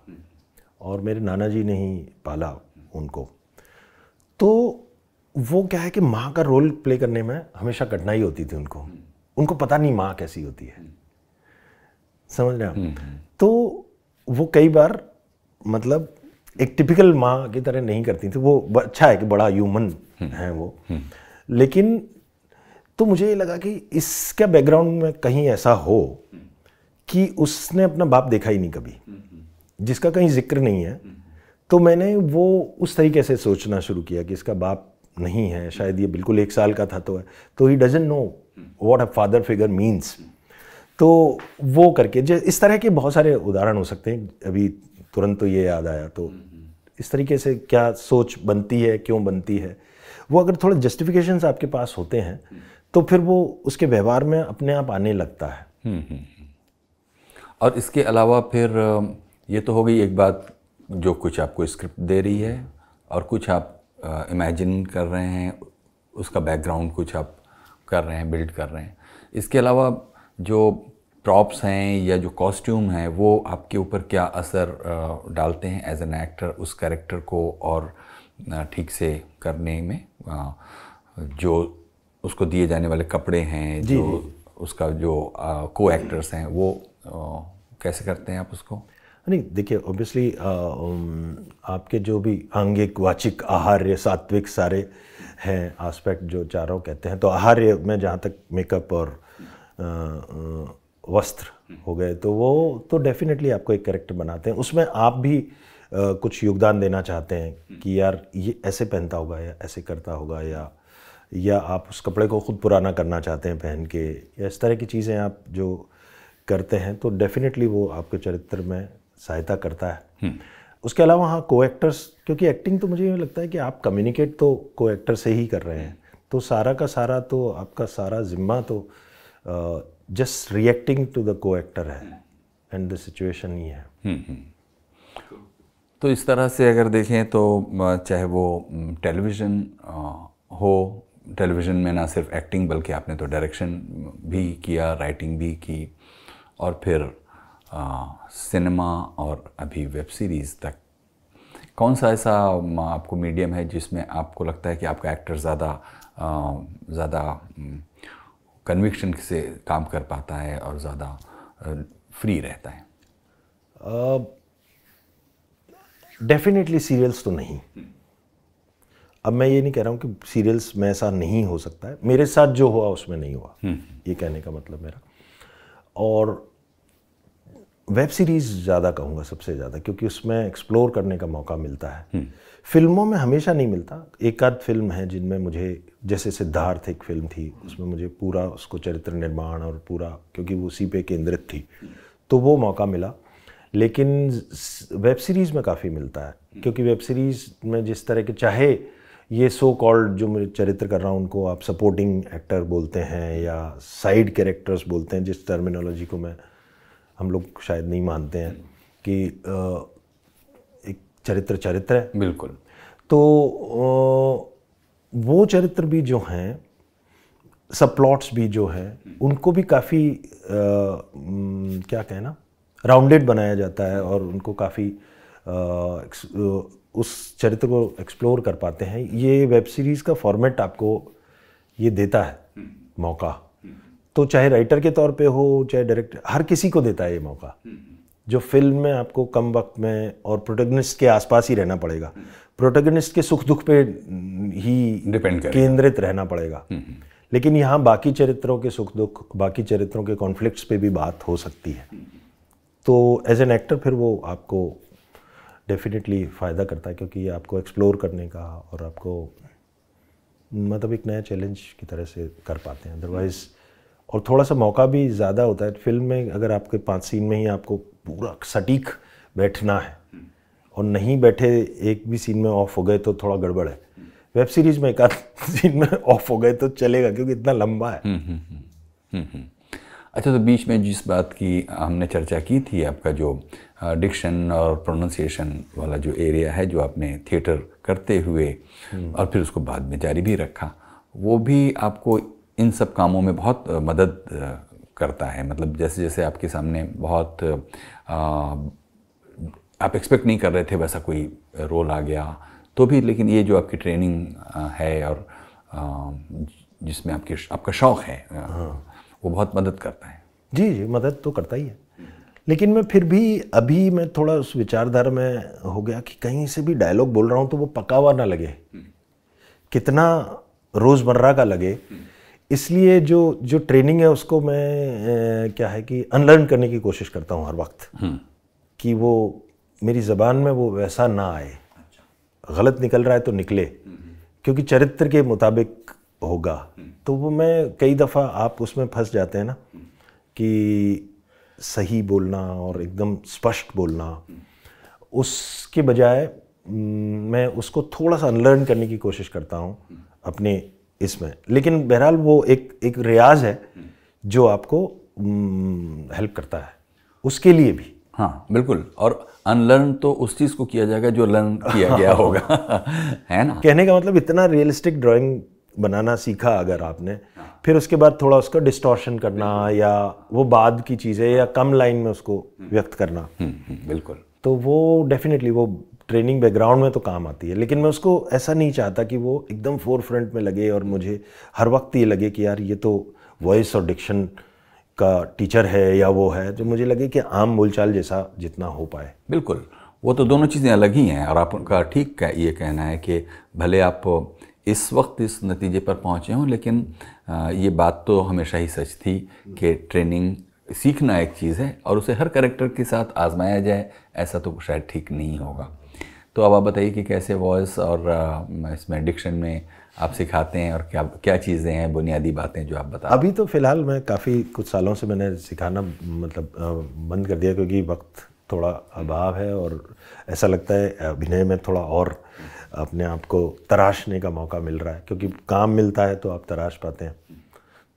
और मेरे नाना जी ने ही पाला उनको तो वो क्या है कि माँ का रोल प्ले करने में हमेशा कठिनाई होती थी उनको उनको पता नहीं माँ कैसी होती है समझ रहे हम्म, हम्म। तो वो कई बार मतलब एक टिपिकल माँ की तरह नहीं करती थी वो अच्छा है कि बड़ा ह्यूमन है वो हम्म। लेकिन तो मुझे ये लगा कि इसके बैकग्राउंड में कहीं ऐसा हो कि उसने अपना बाप देखा ही नहीं कभी जिसका कहीं जिक्र नहीं है तो मैंने वो उस तरीके से सोचना शुरू किया कि इसका बाप नहीं है शायद ये बिल्कुल एक साल का था तो है तो he doesn't know what a father figure means तो वो करके जो इस तरह के बहुत सारे उदाहरण हो सकते हैं अभी तुरंत तो ये याद आया तो इस तरीके से क्या सोच बनती है क्यों बनती है वो अगर थोड़े जस्टिफिकेशन आपके पास होते हैं तो फिर वो उसके व्यवहार में अपने आप आने लगता है
हम्म, हम्म, हम्म। और इसके अलावा फिर ये तो हो गई एक बात जो कुछ आपको स्क्रिप्ट दे रही है और कुछ आप इमेजिन कर रहे हैं उसका बैकग्राउंड कुछ आप कर रहे हैं बिल्ड कर रहे हैं इसके अलावा जो प्रॉप्स हैं या जो कॉस्ट्यूम हैं वो आपके ऊपर क्या असर डालते हैं एज एन एक्टर उस कैरेक्टर को और ठीक से करने में जो उसको दिए जाने वाले कपड़े हैं जो उसका जो को एक्टर्स हैं वो कैसे करते हैं आप उसको
नहीं देखिए ऑब्वियसली uh, um, आपके जो भी आंगिक वाचिक आहार्य सात्विक सारे हैं आस्पेक्ट जो चारों कहते हैं तो आहार्य में जहाँ तक मेकअप और uh, uh, वस्त्र हो गए तो वो तो डेफिनेटली आपको एक करेक्टर बनाते हैं उसमें आप भी आ, कुछ योगदान देना चाहते हैं कि यार ये ऐसे पहनता होगा या ऐसे करता होगा या या आप उस कपड़े को ख़ुद पुराना करना चाहते हैं पहन के या इस तरह की चीज़ें आप जो करते हैं तो डेफिनेटली वो आपके चरित्र में सहायता करता है हम्म। उसके अलावा हाँ को एक्टर्स क्योंकि एक्टिंग तो मुझे लगता है कि आप कम्युनिकेट तो को एक्टर से ही कर रहे हैं तो सारा का सारा तो आपका सारा जिम्मा तो just reacting to the co actor है एंड द सिचुएशन ही है
हम्म, हम्म। तो इस तरह से अगर देखें तो चाहे वो टेलीविज़न हो टेलीविज़न में ना सिर्फ एक्टिंग बल्कि आपने तो डायरेक्शन भी किया राइटिंग भी की और फिर सिनेमा और अभी वेब सीरीज़ तक कौन सा ऐसा आपको मीडियम है जिसमें आपको लगता है कि आपका एक्टर ज़्यादा ज़्यादा कन्विक्शन से काम कर पाता है और ज़्यादा फ्री रहता है
डेफिनेटली uh, सीरियल्स तो नहीं अब मैं ये नहीं कह रहा हूँ कि सीरियल्स में ऐसा नहीं हो सकता है मेरे साथ जो हुआ उसमें नहीं हुआ हम्म। ये कहने का मतलब मेरा और वेब सीरीज़ ज़्यादा कहूँगा सबसे ज़्यादा क्योंकि उसमें एक्सप्लोर करने का मौका मिलता है फिल्मों में हमेशा नहीं मिलता एक आध फिल्म है जिनमें मुझे जैसे सिद्धार्थ एक फिल्म थी उसमें मुझे पूरा उसको चरित्र निर्माण और पूरा क्योंकि वो उसी पे केंद्रित थी तो वो मौका मिला लेकिन वेब सीरीज़ में काफ़ी मिलता है क्योंकि वेब सीरीज़ में जिस तरह के चाहे ये सो कॉल्ड जो मैं चरित्र कर रहा हूँ उनको आप सपोर्टिंग एक्टर बोलते हैं या साइड कैरेक्टर्स बोलते हैं जिस टर्मिनोलॉजी को मैं हम लोग शायद नहीं मानते हैं कि एक चरित्र चरित्र है बिल्कुल तो वो चरित्र भी जो हैं सब प्लॉट्स भी जो हैं उनको भी काफ़ी क्या कहना राउंडेड बनाया जाता है और उनको काफ़ी उस चरित्र को एक्सप्लोर कर पाते हैं ये वेब सीरीज़ का फॉर्मेट आपको ये देता है हम्म। मौका तो चाहे राइटर के तौर पे हो चाहे डायरेक्टर हर किसी को देता है ये मौका हम्म। जो फिल्म में आपको कम वक्त में और प्रोटेगनिस्ट के आसपास ही रहना पड़ेगा प्रोटेगनिस्ट हम्म। के सुख दुख पे ही डिपेंड केंद्रित रहना पड़ेगा हम्म, लेकिन यहाँ बाकी चरित्रों के सुख दुख बाकी चरित्रों के कॉन्फ्लिक्ट्स पे भी बात हो सकती है तो एज एन एक्टर फिर वो आपको डेफिनेटली फ़ायदा करता है क्योंकि ये आपको एक्सप्लोर करने का और आपको मतलब एक नया चैलेंज की तरह से कर पाते हैं अदरवाइज़ और थोड़ा सा मौका भी ज़्यादा होता है फिल्म में अगर आपके पाँच सीन में ही आपको पूरा सटीक बैठना है और नहीं बैठे एक भी सीन में ऑफ हो गए तो थोड़ा गड़बड़ है वेब सीरीज में एक आध सीन में ऑफ हो गए तो चलेगा क्योंकि इतना लंबा है
हम्म, हम्म, हम्म, अच्छा तो बीच में जिस बात की हमने चर्चा की थी आपका जो डिक्शन और प्रोनाउंसिएशन वाला जो एरिया है जो आपने थिएटर करते हुए और फिर उसको बाद में जारी भी रखा वो भी आपको इन सब कामों में बहुत मदद करता है मतलब जैसे जैसे आपके सामने बहुत आप एक्सपेक्ट नहीं कर रहे थे वैसा कोई रोल आ गया तो भी लेकिन ये जो आपकी ट्रेनिंग है और जिसमें आपके आपका शौक़ है हाँ।
वो बहुत मदद करता है जी जी मदद तो करता ही है लेकिन मैं फिर भी अभी मैं थोड़ा उस विचारधारा में हो गया कि कहीं से भी डायलॉग बोल रहा हूँ तो वो पका हुआ ना लगे हम्म। कितना रोज़मर्रा का लगे हम्म। इसलिए जो जो ट्रेनिंग है उसको मैं ए, क्या है कि अनलर्न करने की कोशिश करता हूँ हर वक्त हम्म। कि वो मेरी ज़बान में वो वैसा ना आए अच्छा। गलत निकल रहा है तो निकले हम्म। क्योंकि चरित्र के मुताबिक होगा हम्म। तो वो मैं कई दफ़ा आप उसमें फंस जाते हैं ना कि सही बोलना और एकदम स्पष्ट बोलना उसके बजाय मैं उसको थोड़ा सा अनलर्न करने की कोशिश करता हूँ अपने इसमें लेकिन बहरहाल वो एक एक रियाज है जो आपको हेल्प करता है उसके लिए भी हाँ बिल्कुल और अनलर्न तो उस चीज़ को किया जाएगा जो लर्न किया गया होगा है ना कहने का मतलब इतना रियलिस्टिक ड्राइंग बनाना सीखा अगर आपने हाँ। फिर उसके बाद थोड़ा उसका डिस्टॉर्शन करना या वो बाद की चीज़ें या कम लाइन में उसको हम्म। व्यक्त करना हम्म, हम्म, बिल्कुल तो वो डेफिनेटली वो ट्रेनिंग बैकग्राउंड में तो काम आती है लेकिन मैं उसको ऐसा नहीं चाहता कि वो एकदम फोर फ्रंट में लगे और मुझे हर वक्त ये लगे कि यार ये तो वॉइस और डिक्शन का टीचर है या वो है जो मुझे लगे कि आम बोलचाल जैसा जितना हो पाए
बिल्कुल वो तो दोनों चीज़ें अलग ही हैं और आप उनका ठीक ये कहना है कि भले आप इस वक्त इस नतीजे पर पहुँचे हों लेकिन ये बात तो हमेशा ही सच थी कि ट्रेनिंग सीखना एक चीज़ है और उसे हर करेक्टर के साथ आजमाया जाए ऐसा तो शायद ठीक नहीं होगा तो अब आप बताइए कि कैसे वॉइस और इसमें डिक्शन में आप सिखाते हैं और क्या क्या चीज़ें हैं बुनियादी बातें जो आप बता
अभी तो फ़िलहाल मैं काफ़ी कुछ सालों से मैंने सिखाना मतलब बंद कर दिया क्योंकि वक्त थोड़ा अभाव है और ऐसा लगता है अभिनय में थोड़ा और अपने आप को तराशने का मौका मिल रहा है क्योंकि काम मिलता है तो आप तराश पाते हैं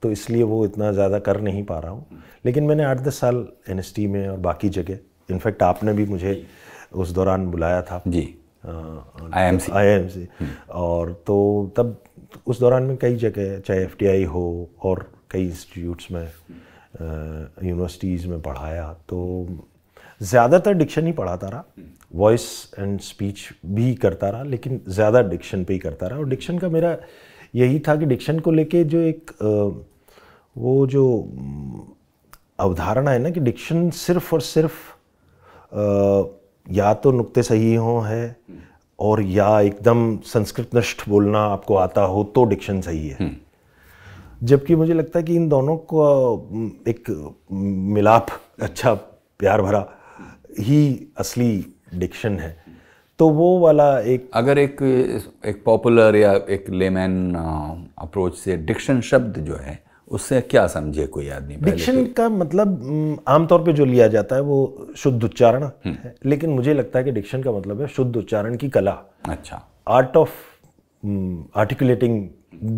तो इसलिए वो इतना ज़्यादा कर नहीं पा रहा हूँ लेकिन मैंने आठ दस साल एन में और बाकी जगह इनफैक्ट आपने भी मुझे उस दौरान बुलाया था जी I M C I M C और तो तब उस दौरान में कई जगह चाहे एफ हो और कई इंस्टीट्यूट्स में यूनिवर्सिटीज़ में पढ़ाया तो ज़्यादातर डिक्शन ही पढ़ाता रहा वॉइस एंड स्पीच भी करता रहा लेकिन ज़्यादा डिक्शन पे ही करता रहा और डिक्शन का मेरा यही था कि डिक्शन को लेके जो एक वो जो अवधारणा है ना कि डिक्शन सिर्फ और सिर्फ आ, या तो नुक्ते सही हों है और या एकदम संस्कृत नष्ट बोलना आपको आता हो तो डिक्शन सही है हम्म। जबकि मुझे लगता है कि इन दोनों का एक मिलाप अच्छा प्यार भरा ही असली डिक्शन है तो वो वाला एक अगर एक एक पॉपुलर
या एक लेमैन अप्रोच से डिक्शन शब्द जो है उससे क्या समझे कोई आदमी
डिक्शन तो- का मतलब आमतौर पे जो लिया जाता है वो शुद्ध उच्चारण हम्म। है लेकिन मुझे लगता है कि डिक्शन का मतलब है शुद्ध उच्चारण की कला अच्छा art of articulating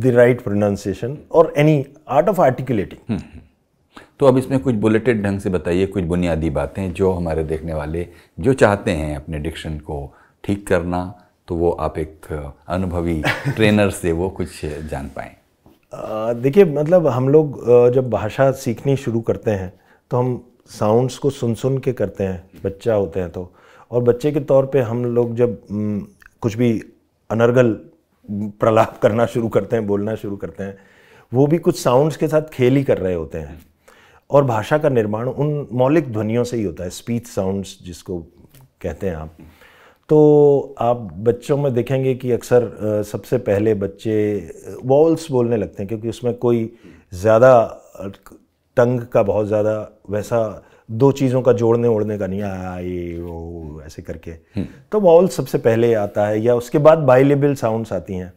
the right pronunciation और एनी आर्ट ऑफ आर्टिकुलेटिंग
तो अब इसमें कुछ बुलेटेड ढंग से बताइए कुछ बुनियादी बातें जो हमारे देखने वाले जो चाहते हैं अपने डिक्शन को ठीक करना तो वो आप एक अनुभवी ट्रेनर से वो कुछ जान पाएँ
देखिए मतलब हम लोग जब भाषा सीखनी शुरू करते हैं तो हम साउंड्स को सुन सुन के करते हैं बच्चा होते हैं तो और बच्चे के तौर पे हम लोग जब कुछ भी अनर्गल प्रलाप करना शुरू करते हैं बोलना शुरू करते हैं वो भी कुछ साउंड्स के साथ खेल ही कर रहे होते हैं और भाषा का निर्माण उन मौलिक ध्वनियों से ही होता है स्पीच साउंड्स जिसको कहते हैं आप तो आप बच्चों में देखेंगे कि अक्सर सबसे पहले बच्चे वॉल्स बोलने लगते हैं क्योंकि उसमें कोई ज़्यादा टंग का बहुत ज़्यादा वैसा दो चीज़ों का जोड़ने ओढ़ने का नहीं आया ये वो ऐसे करके हम्म। तो वॉल सबसे पहले आता है या उसके बाद बाइलेबल साउंड्स आती हैं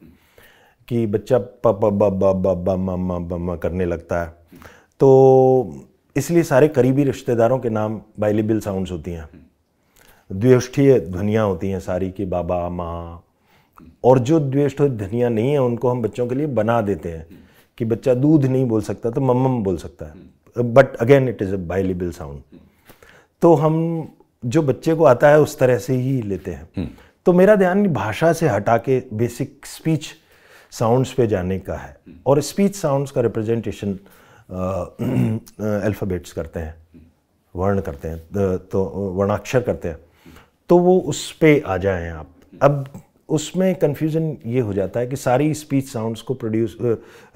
कि बच्चा प प ब ब ब ब करने लगता है तो इसलिए सारे करीबी रिश्तेदारों के नाम बाइलेबल साउंड्स होती हैं द्वेष्ठीय ध्वनियाँ होती हैं सारी कि बाबा माँ और जो द्वेष्ठ ध्वनियाँ नहीं है उनको हम बच्चों के लिए बना देते हैं कि बच्चा दूध नहीं बोल सकता तो मम्म बोल सकता है but again it is a bilabial sound तो हम जो बच्चे को आता है उस तरह से ही लेते हैं हम्म। तो मेरा ध्यान भाषा से हटा के बेसिक स्पीच साउंड्स पे जाने का है हम्म। और स्पीच साउंड्स का रिप्रेजेंटेशन अल्फ़ाबेट्स करते हैं वर्ण करते हैं तो वर्णाक्षर करते हैं तो वो उस पर आ जाएं आप अब उसमें कन्फ्यूज़न ये हो जाता है कि सारी स्पीच साउंड्स को प्रोड्यूस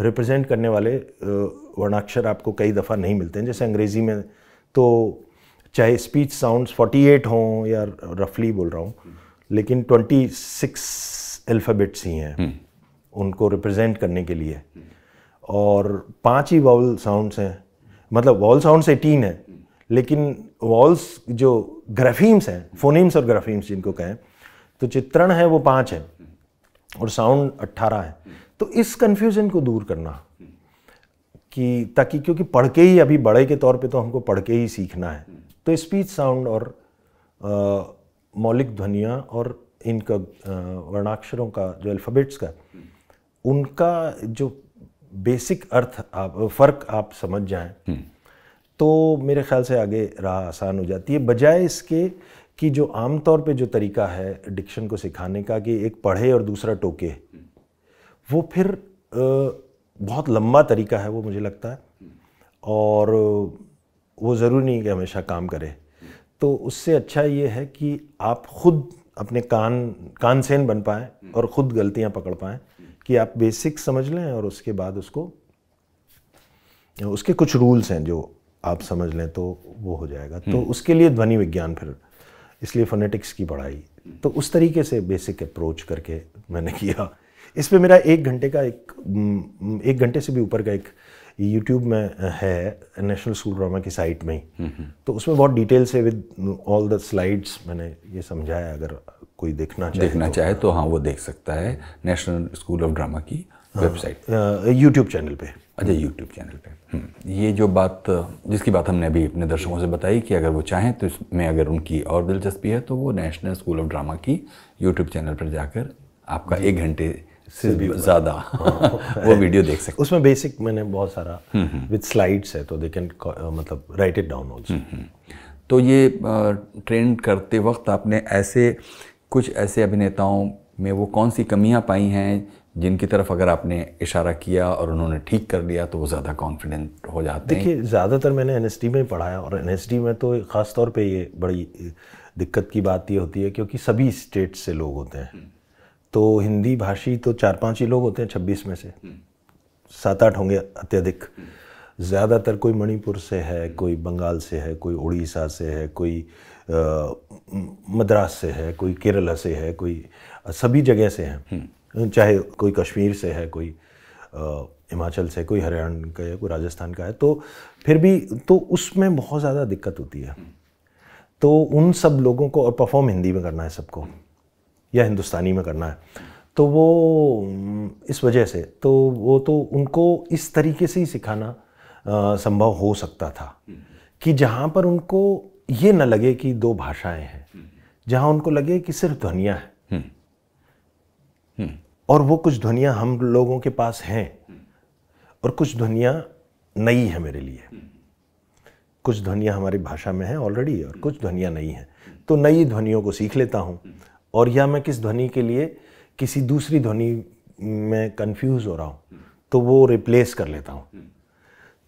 रिप्रेजेंट करने वाले वर्णाक्षर आपको कई दफ़ा नहीं मिलते हैं जैसे अंग्रेज़ी में तो चाहे स्पीच साउंड्स 48 हों या रफली बोल रहा हूँ लेकिन 26 अल्फ़ाबेट्स ही हैं हम्म। उनको रिप्रेजेंट करने के लिए और पांच ही वॉल साउंड्स हैं मतलब वॉल साउंड्स एटीन हैं लेकिन वॉल्स जो ग्राफीम्स हैं फोनीम्स और ग्राफीम्स जिनको कहें तो चित्रण है वो पाँच है और साउंड अट्ठारह है तो इस कन्फ्यूज़न को दूर करना कि ताकि क्योंकि पढ़ के ही अभी बड़े के तौर पे तो हमको पढ़ के ही सीखना है तो स्पीच साउंड और मौलिक ध्वनियाँ और इनका वर्णाक्षरों का जो अल्फ़ाबेट्स का उनका जो बेसिक अर्थ आप फ़र्क आप समझ जाएं तो मेरे ख्याल से आगे राह आसान हो जाती है बजाय इसके कि जो आमतौर पे जो तरीका है डिक्शन को सिखाने का कि एक पढ़े और दूसरा टोके वो फिर बहुत लंबा तरीका है वो मुझे लगता है और वो ज़रूरी नहीं कि हमेशा काम करे तो उससे अच्छा ये है कि आप खुद अपने कान कानसेन बन पाएँ और ख़ुद गलतियाँ पकड़ पाएँ कि आप बेसिक समझ लें और उसके बाद उसको उसके कुछ रूल्स हैं जो आप समझ लें तो वो हो जाएगा तो हम्म। उसके लिए ध्वनि विज्ञान फिर इसलिए फोनेटिक्स की पढ़ाई तो उस तरीके से बेसिक अप्रोच करके मैंने किया इस पर मेरा एक घंटे का एक एक घंटे से भी ऊपर का एक यूट्यूब में है नेशनल स्कूल ड्रामा की साइट में ही हम्म, हम्म। तो उसमें बहुत डिटेल से विद ऑल द स्लाइड्स मैंने ये समझाया अगर कोई देखना चाहे देखना तो,
चाहे तो हाँ वो देख सकता है नेशनल स्कूल ऑफ ड्रामा की वेबसाइट
यूट्यूब चैनल पे
अच्छा यूट्यूब चैनल पे हम्म। ये जो बात जिसकी बात हमने अभी अपने दर्शकों से बताई कि अगर वो चाहें तो इसमें अगर उनकी और दिलचस्पी है तो वो नेशनल स्कूल ऑफ ड्रामा की यूट्यूब चैनल पर जाकर आपका एक घंटे से भी ज़्यादा हाँ। वो वीडियो देख सकते
उसमें बेसिक मैंने बहुत सारा विद हम्म, स्लाइड्स हम्म। है तो दे कैन मतलब राइट इट डाउन ऑल्सो तो ये ट्रेंड करते
वक्त आपने ऐसे कुछ ऐसे अभिनेताओं में वो कौन सी कमियां पाई हैं जिनकी तरफ अगर आपने इशारा किया और उन्होंने ठीक कर लिया तो वो ज़्यादा कॉन्फिडेंट हो जाते हैं देखिए
ज़्यादातर मैंने एन में पढ़ाया और एन में तो ख़ास तौर पर ये बड़ी दिक्कत की बात ये होती है क्योंकि सभी स्टेट से लोग होते हैं हम्म। तो हिंदी भाषी तो चार पांच ही लोग होते हैं छब्बीस में से हम्म। सात आठ होंगे अत्यधिक हम्म। ज़्यादातर कोई मणिपुर से है कोई बंगाल से है कोई उड़ीसा से है कोई मद्रास से है कोई केरला से है कोई सभी जगह से हैं चाहे कोई कश्मीर से है कोई हिमाचल से कोई हरियाणा का है कोई राजस्थान का है तो फिर भी तो उसमें बहुत ज़्यादा दिक्कत होती है तो उन सब लोगों को और परफॉर्म हिंदी में करना है सबको या हिंदुस्तानी में करना है तो वो इस वजह से तो वो तो उनको इस तरीके से ही सिखाना आ, संभव हो सकता था कि जहाँ पर उनको ये न लगे कि दो भाषाएं हैं जहाँ उनको लगे कि सिर्फ ध्वनिया है और वो कुछ ध्वनियाँ हम लोगों के पास हैं और कुछ ध्वनियाँ नई है मेरे लिए कुछ ध्वनियाँ हमारी भाषा में हैं ऑलरेडी और कुछ ध्वनियाँ नई हैं तो नई ध्वनियों को सीख लेता हूँ और या मैं किस ध्वनि के लिए किसी दूसरी ध्वनि में कंफ्यूज हो रहा हूँ तो वो रिप्लेस कर लेता हूँ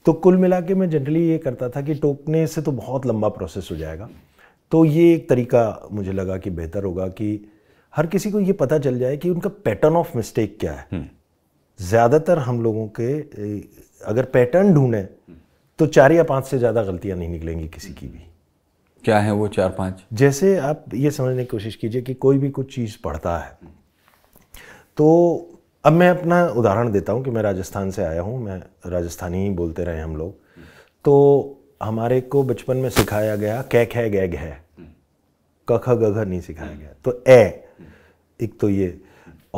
तो कुल मिला के मैं जनरली ये करता था कि टोकने से तो बहुत लंबा प्रोसेस हो जाएगा तो ये एक तरीका मुझे लगा कि बेहतर होगा कि हर किसी को ये पता चल जाए कि उनका पैटर्न ऑफ मिस्टेक क्या है हम्म। ज़्यादातर हम लोगों के अगर पैटर्न ढूंढें तो चार या पांच से ज़्यादा गलतियां नहीं निकलेंगी किसी की भी क्या है वो चार पांच जैसे आप ये समझने की कोशिश कीजिए कि कोई भी कुछ चीज़ पढ़ता है तो अब मैं अपना उदाहरण देता हूँ कि मैं राजस्थान से आया हूँ मैं राजस्थानी ही बोलते रहे हम लोग तो हमारे को बचपन में सिखाया गया कै खै गैग है हम्म। कख गघ नहीं सिखाया गया तो ए एक तो ये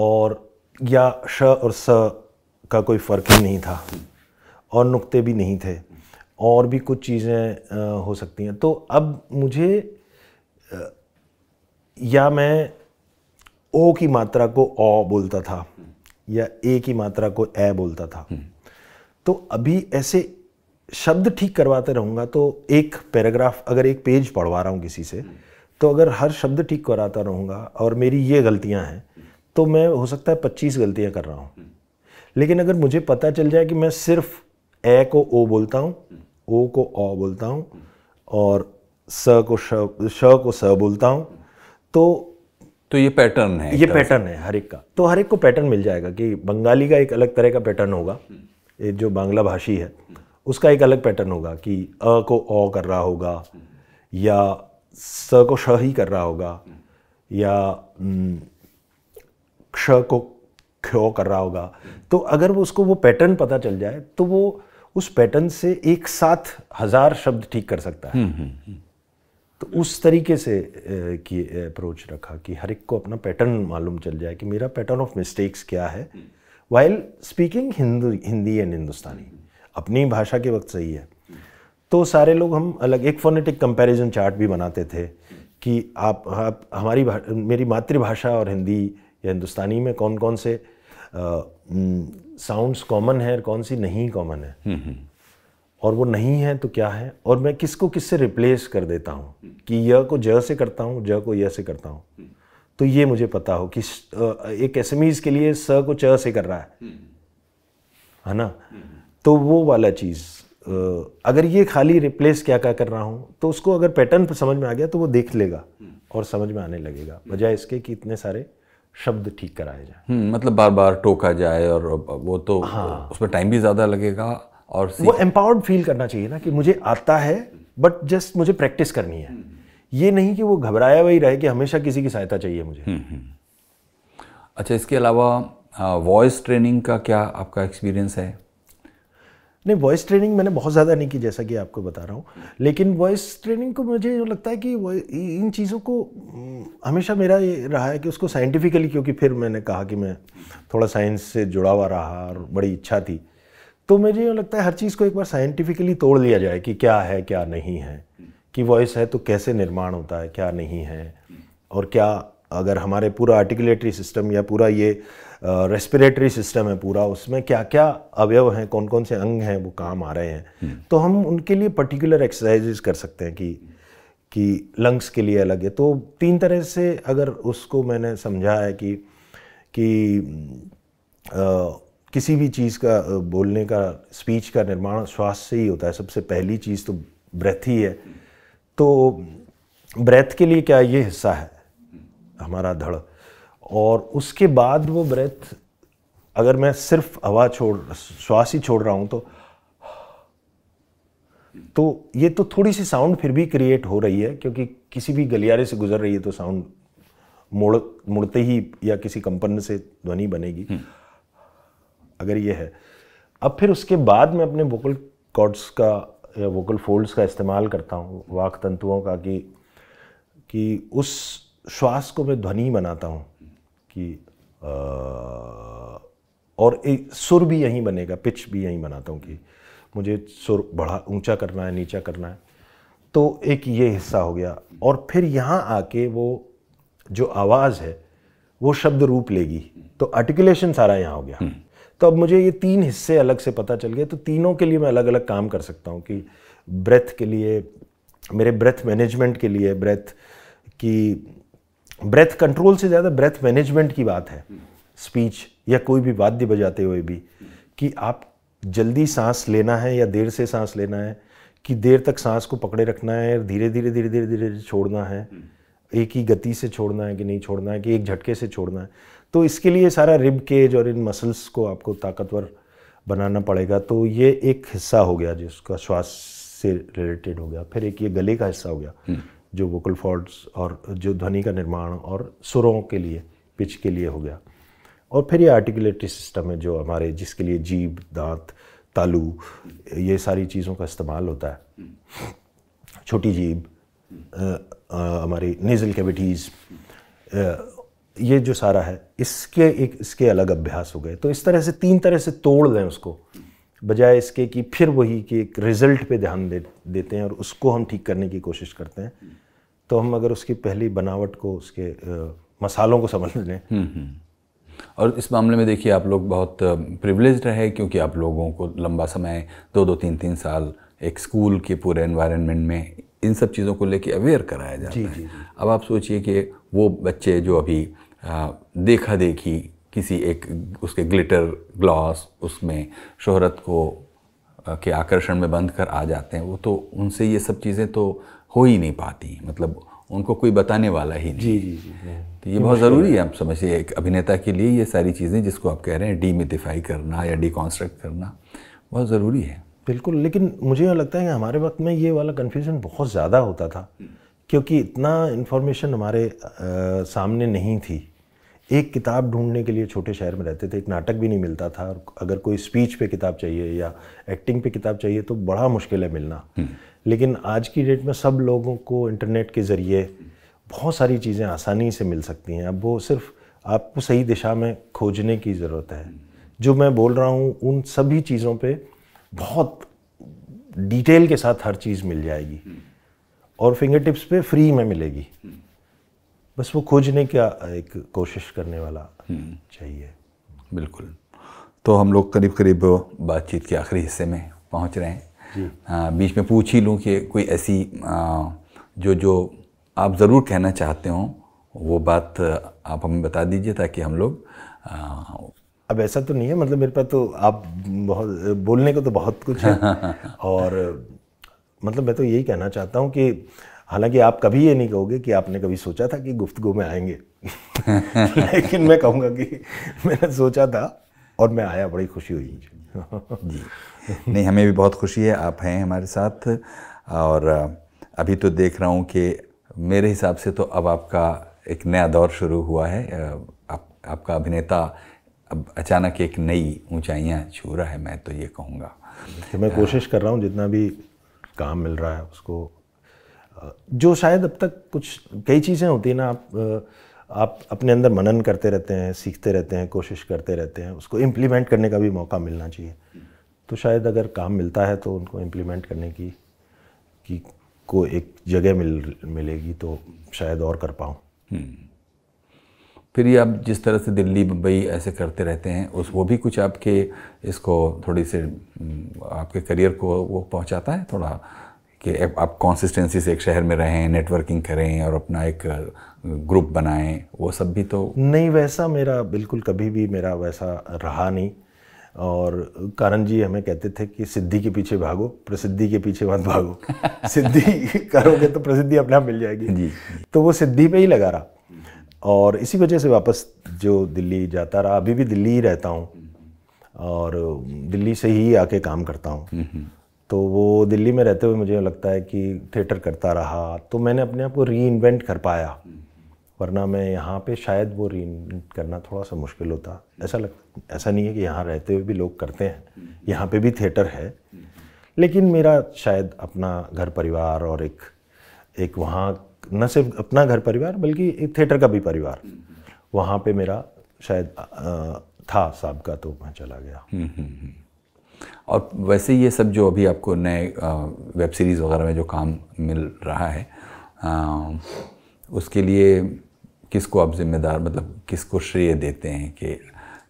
और या श और स का कोई फ़र्क ही नहीं था और नुक्ते भी नहीं थे और भी कुछ चीज़ें हो सकती हैं तो अब मुझे या मैं ओ की मात्रा को ओ बोलता था या ए की मात्रा को ए बोलता था हम्म। तो अभी ऐसे शब्द ठीक करवाते रहूँगा तो एक पैराग्राफ अगर एक पेज पढ़वा रहा हूँ किसी से हम्म। तो अगर हर शब्द ठीक कराता रहूँगा और मेरी ये गलतियाँ हैं तो मैं हो सकता है पच्चीस गलतियाँ कर रहा हूँ लेकिन अगर मुझे पता चल जाए कि मैं सिर्फ ए को ओ बोलता हूँ ओ को ओ बोलता हूँ और स को श को स बोलता हूँ तो
तो ये पैटर्न है ये पैटर्न है
हर एक का तो हर एक को पैटर्न मिल जाएगा कि बंगाली का एक अलग तरह का पैटर्न होगा ये जो बांग्ला भाषी है उसका एक अलग पैटर्न होगा कि अ को ओ कर रहा होगा या स को श ही कर रहा होगा या क्ष को क्यों कर रहा होगा तो अगर वो उसको वो पैटर्न पता चल जाए तो वो उस पैटर्न से एक साथ हजार शब्द ठीक कर सकता है हम्म, हम्म, हम्म। तो उस तरीके से की अप्रोच रखा कि हर एक को अपना पैटर्न मालूम चल जाए कि मेरा पैटर्न ऑफ मिस्टेक्स क्या है while speaking Hindu Hindi and Hindustani अपनी भाषा के वक्त सही है तो सारे लोग हम अलग एक फोनेटिक कंपैरिजन चार्ट भी बनाते थे कि आप आप हमारी मेरी मातृभाषा और हिंदी या हिंदुस्तानी में कौन कौन से साउंड्स कॉमन है और कौन सी नहीं कॉमन है हम्म, हम्म। और वो नहीं है तो क्या है और मैं किसको किससे रिप्लेस कर देता हूँ कि य को ज से करता हूँ ज को य से करता हूँ तो ये मुझे पता हो कि एक एसमीज के लिए स को च से कर रहा है
हम्म।
है ना तो वो वाला चीज़ अगर ये खाली रिप्लेस क्या क्या कर रहा हूँ तो उसको अगर पैटर्न समझ में आ गया तो वो देख लेगा और समझ में आने लगेगा बजाय इसके कि इतने सारे शब्द ठीक कराए जाए
हम्म, मतलब बार बार
टोका जाए और वो तो हाँ उसमें टाइम भी ज़्यादा लगेगा और वो एम्पावर्ड फील करना चाहिए ना कि मुझे आता है बट जस्ट मुझे प्रैक्टिस करनी है हम्म। ये नहीं कि वो घबराया हुआ ही रहे कि हमेशा किसी की सहायता चाहिए मुझे हम्म, अच्छा इसके अलावा
वॉइस ट्रेनिंग का क्या आपका एक्सपीरियंस है
नहीं वॉइस ट्रेनिंग मैंने बहुत ज़्यादा नहीं की जैसा कि आपको बता रहा हूँ लेकिन वॉइस ट्रेनिंग को मुझे जो लगता है कि इन चीज़ों को हम्म, हमेशा मेरा ये रहा है कि उसको साइंटिफिकली क्योंकि फिर मैंने कहा कि मैं थोड़ा साइंस से जुड़ा हुआ रहा और बड़ी इच्छा थी तो मुझे ये लगता है हर चीज़ को एक बार साइंटिफिकली तोड़ लिया जाए कि क्या है क्या नहीं है कि वॉइस है तो कैसे निर्माण होता है क्या नहीं है और क्या अगर हमारे पूरा आर्टिकुलेटरी सिस्टम या पूरा ये रेस्पिरेटरी सिस्टम है पूरा उसमें क्या क्या अवयव हैं कौन कौन से अंग हैं वो काम आ रहे हैं हम्म। तो हम उनके लिए पर्टिकुलर एक्सरसाइजेज कर सकते हैं कि कि लंग्स के लिए अलग है तो तीन तरह से अगर उसको मैंने समझा है कि कि आ, किसी भी चीज़ का बोलने का स्पीच का निर्माण श्वास से ही होता है सबसे पहली चीज़ तो ब्रेथ ही है तो ब्रेथ के लिए क्या ये हिस्सा है हमारा धड़ और उसके बाद वो ब्रेथ अगर मैं सिर्फ हवा छोड़ श्वास ही छोड़ रहा हूँ तो तो ये तो थोड़ी सी साउंड फिर भी क्रिएट हो रही है क्योंकि किसी भी गलियारे से गुजर रही है तो साउंड मुड़ मुड़ते ही या किसी कंपन से ध्वनि बनेगी हम्म। अगर ये है अब फिर उसके बाद मैं अपने वोकल कॉर्ड्स का या वोकल फोल्ड्स का इस्तेमाल करता हूँ वाक तंतुओं का कि कि उस श्वास को मैं ध्वनि बनाता हूँ कि आ, और एक सुर भी यहीं बनेगा पिच भी यहीं बनाता हूँ कि मुझे सुर बढ़ा ऊंचा करना है नीचा करना है तो एक ये हिस्सा हो गया और फिर यहाँ आके वो जो आवाज़ है वो शब्द रूप लेगी तो आर्टिकुलेशन सारा यहाँ हो गया हम्म। तो अब मुझे ये तीन हिस्से अलग से पता चल गए तो तीनों के लिए मैं अलग अलग काम कर सकता हूँ कि ब्रेथ के लिए मेरे ब्रेथ मैनेजमेंट के लिए ब्रेथ की ब्रेथ कंट्रोल से ज़्यादा ब्रेथ मैनेजमेंट की बात है स्पीच या कोई भी वाद्य बजाते हुए भी कि आप जल्दी सांस लेना है या देर से सांस लेना है कि देर तक सांस को पकड़े रखना है धीरे धीरे धीरे धीरे धीरे छोड़ना है एक ही गति से छोड़ना है कि नहीं छोड़ना है कि एक झटके से छोड़ना है तो इसके लिए सारा रिब केज और इन मसल्स को आपको ताकतवर बनाना पड़ेगा तो ये एक हिस्सा हो गया जिसका श्वास से रिलेटेड हो गया फिर एक ये गले का हिस्सा हो गया जो वोकल फॉर्ड्स और जो ध्वनि का निर्माण और सुरों के लिए पिच के लिए हो गया और फिर ये आर्टिकुलेटरी सिस्टम है जो हमारे जिसके लिए जीव दांत तालू ये सारी चीज़ों का इस्तेमाल होता है छोटी जीभ हमारी नेज़ल कैविटीज़ ये जो सारा है इसके एक इसके अलग अभ्यास हो गए तो इस तरह से तीन तरह से तोड़ दें उसको बजाय इसके कि फिर वही कि एक रिज़ल्ट पे ध्यान दे देते हैं और उसको हम ठीक करने की कोशिश करते हैं तो हम अगर उसकी पहली बनावट को उसके मसालों को समझ लें हम्म, हम्म।
और इस मामले में देखिए आप लोग बहुत प्रिविलेज रहे क्योंकि आप लोगों को लंबा समय दो दो तीन तीन साल एक स्कूल के पूरे एनवायरनमेंट में इन सब चीज़ों को लेके अवेयर कराया जाता जी, है जी। अब आप सोचिए कि वो बच्चे जो अभी आ, देखा देखी किसी एक उसके ग्लिटर ग्लॉस उसमें शोहरत को के आकर्षण में बंद कर आ जाते हैं वो तो उनसे ये सब चीज़ें तो हो ही नहीं पाती मतलब उनको कोई बताने वाला ही नहीं जी जी जी तो ये बहुत ज़रूरी है आप समझिए एक अभिनेता के लिए ये सारी चीज़ें जिसको आप कह रहे
हैं डीमिथिफाई करना या डिकॉन्स्ट्रक्ट करना बहुत ज़रूरी है बिल्कुल लेकिन मुझे यहाँ लगता है कि हमारे वक्त में ये वाला कन्फ्यूज़न बहुत ज़्यादा होता था क्योंकि इतना इन्फॉर्मेशन हमारे आ, सामने नहीं थी एक किताब ढूंढने के लिए छोटे शहर में रहते थे एक नाटक भी नहीं मिलता था और अगर कोई स्पीच पे किताब चाहिए या एक्टिंग पे किताब चाहिए तो बड़ा मुश्किल है मिलना हम्म। लेकिन आज की डेट में सब लोगों को इंटरनेट के ज़रिए बहुत सारी चीज़ें आसानी से मिल सकती हैं अब वो सिर्फ आपको सही दिशा में खोजने की ज़रूरत है जो मैं बोल रहा हूँ उन सभी चीज़ों पे बहुत डिटेल के साथ हर चीज़ मिल जाएगी और फिंगर टिप्स पे फ्री में मिलेगी बस वो खोजने का एक कोशिश करने वाला हम्म। चाहिए बिल्कुल
तो हम लोग करीब करीब बातचीत के आखिरी हिस्से में पहुँच रहे हैं आ, हाँ, बीच में पूछ ही लूँ कि कोई ऐसी आ, जो जो आप ज़रूर कहना चाहते हो वो बात आप हमें बता दीजिए ताकि हम लोग अब
ऐसा तो नहीं है मतलब मेरे पास तो आप बहुत बोलने को तो बहुत कुछ है और मतलब मैं तो यही कहना चाहता हूँ कि हालांकि आप कभी ये नहीं कहोगे कि आपने कभी सोचा था कि गुफ्तगु में आएंगे लेकिन मैं कहूँगा कि मैंने सोचा था और मैं आया बड़ी खुशी हुई मुझे जी नहीं
हमें भी बहुत खुशी है आप हैं हमारे साथ और अभी तो देख रहा हूँ कि मेरे हिसाब से तो अब आपका एक नया दौर शुरू हुआ है आप, आपका अभिनेता अब अचानक एक नई ऊंचाइयां छू रहा है मैं तो ये कहूँगा
तो मैं कोशिश कर रहा हूँ जितना भी काम मिल रहा है उसको जो शायद अब तक कुछ कई चीज़ें होती हैं ना आप आप अपने अंदर मनन करते रहते हैं सीखते रहते हैं कोशिश करते रहते हैं उसको इम्प्लीमेंट करने का भी मौका मिलना चाहिए तो शायद अगर काम मिलता है तो उनको इम्प्लीमेंट करने की की को एक जगह मिल मिलेगी तो शायद और कर
पाऊँ हम्म। फिर ये आप जिस तरह से दिल्ली मुंबई ऐसे करते रहते हैं उस वो भी कुछ आपके इसको थोड़ी से हम्म, आपके करियर को वो पहुंचाता है थोड़ा कि आप कॉन्सिस्टेंसी से एक शहर में रहें नेटवर्किंग करें और अपना एक ग्रुप
बनाएं वो सब भी तो नहीं वैसा मेरा बिल्कुल कभी भी मेरा वैसा रहा नहीं और कारण जी हमें कहते थे कि सिद्धि के पीछे भागो प्रसिद्धि के पीछे मत भागो सिद्धि करोगे तो प्रसिद्धि अपने आप मिल जाएगी जी तो वो सिद्धि पे ही लगा रहा और इसी वजह से वापस जो दिल्ली जाता रहा अभी भी दिल्ली ही रहता हूँ और दिल्ली से ही आके काम करता हूँ हम्म, हम्म। तो वो दिल्ली में रहते हुए मुझे लगता है कि थिएटर करता रहा तो मैंने अपने आप को री इन्वेंट कर पाया हम्म। वरना मैं यहाँ पे शायद वो री इन्वेंट करना थोड़ा सा मुश्किल होता ऐसा लगता ऐसा नहीं है कि यहाँ रहते हुए भी लोग करते हैं यहाँ पे भी थिएटर है लेकिन मेरा शायद अपना घर परिवार और एक एक वहाँ न सिर्फ अपना घर परिवार बल्कि एक थिएटर का भी परिवार वहाँ पे मेरा शायद था साहब का तो मैं चला गया
हम्म, हम्म, हम्म। और वैसे ये सब जो अभी आपको नए वेब सीरीज़ वगैरह में जो काम मिल रहा है उसके लिए किसको आप जिम्मेदार मतलब किसको श्रेय देते हैं कि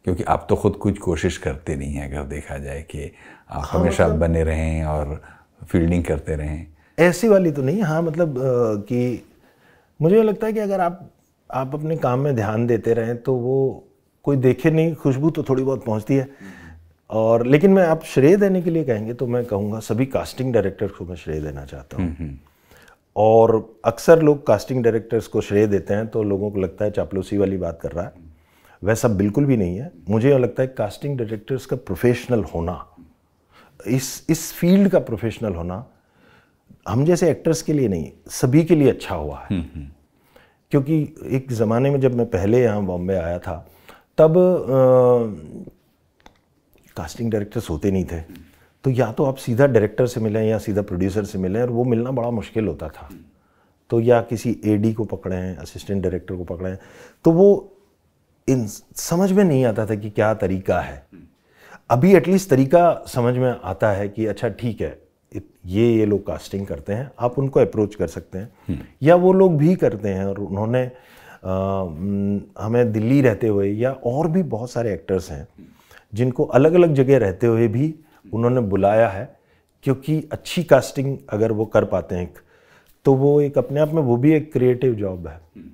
क्योंकि आप तो खुद कुछ कोशिश करते नहीं हैं अगर देखा जाए कि आप हाँ, हमेशा मतलब, बने रहें और फील्डिंग करते रहें
ऐसी वाली तो नहीं हाँ मतलब कि मुझे लगता है कि अगर आप आप अपने काम में ध्यान देते रहें तो वो कोई देखे नहीं खुशबू तो थोड़ी बहुत पहुंचती है और लेकिन मैं आप श्रेय देने के लिए कहेंगे तो मैं कहूँगा सभी कास्टिंग डायरेक्टर्स को मैं श्रेय देना चाहता हूँ हम्म, हम्म। और अक्सर लोग कास्टिंग डायरेक्टर्स को श्रेय देते हैं तो लोगों को लगता है चापलूसी वाली बात कर रहा है वैसा बिल्कुल भी नहीं है मुझे लगता है कास्टिंग डायरेक्टर्स का प्रोफेशनल होना इस इस फील्ड का प्रोफेशनल होना हम जैसे एक्टर्स के लिए नहीं सभी के लिए अच्छा हुआ है हम्म, हम्म। क्योंकि एक ज़माने में जब मैं पहले यहाँ बॉम्बे आया था तब कास्टिंग डायरेक्टर्स होते नहीं थे तो या तो आप सीधा डायरेक्टर से मिलें या सीधा प्रोड्यूसर से मिलें और वो मिलना बड़ा मुश्किल होता था तो या किसी एडी को पकड़ें असिस्टेंट डायरेक्टर को पकड़ें तो वो इन समझ में नहीं आता था कि क्या तरीका है अभी एटलीस्ट तरीका समझ में आता है कि अच्छा ठीक है ये ये लोग कास्टिंग करते हैं आप उनको अप्रोच कर सकते हैं हम्म। या वो लोग भी करते हैं और उन्होंने आ, हमें दिल्ली रहते हुए या और भी बहुत सारे एक्टर्स हैं जिनको अलग अलग जगह रहते हुए भी उन्होंने बुलाया है क्योंकि अच्छी कास्टिंग अगर वो कर पाते हैं तो वो एक अपने आप में वो भी एक क्रिएटिव जॉब है हम्म।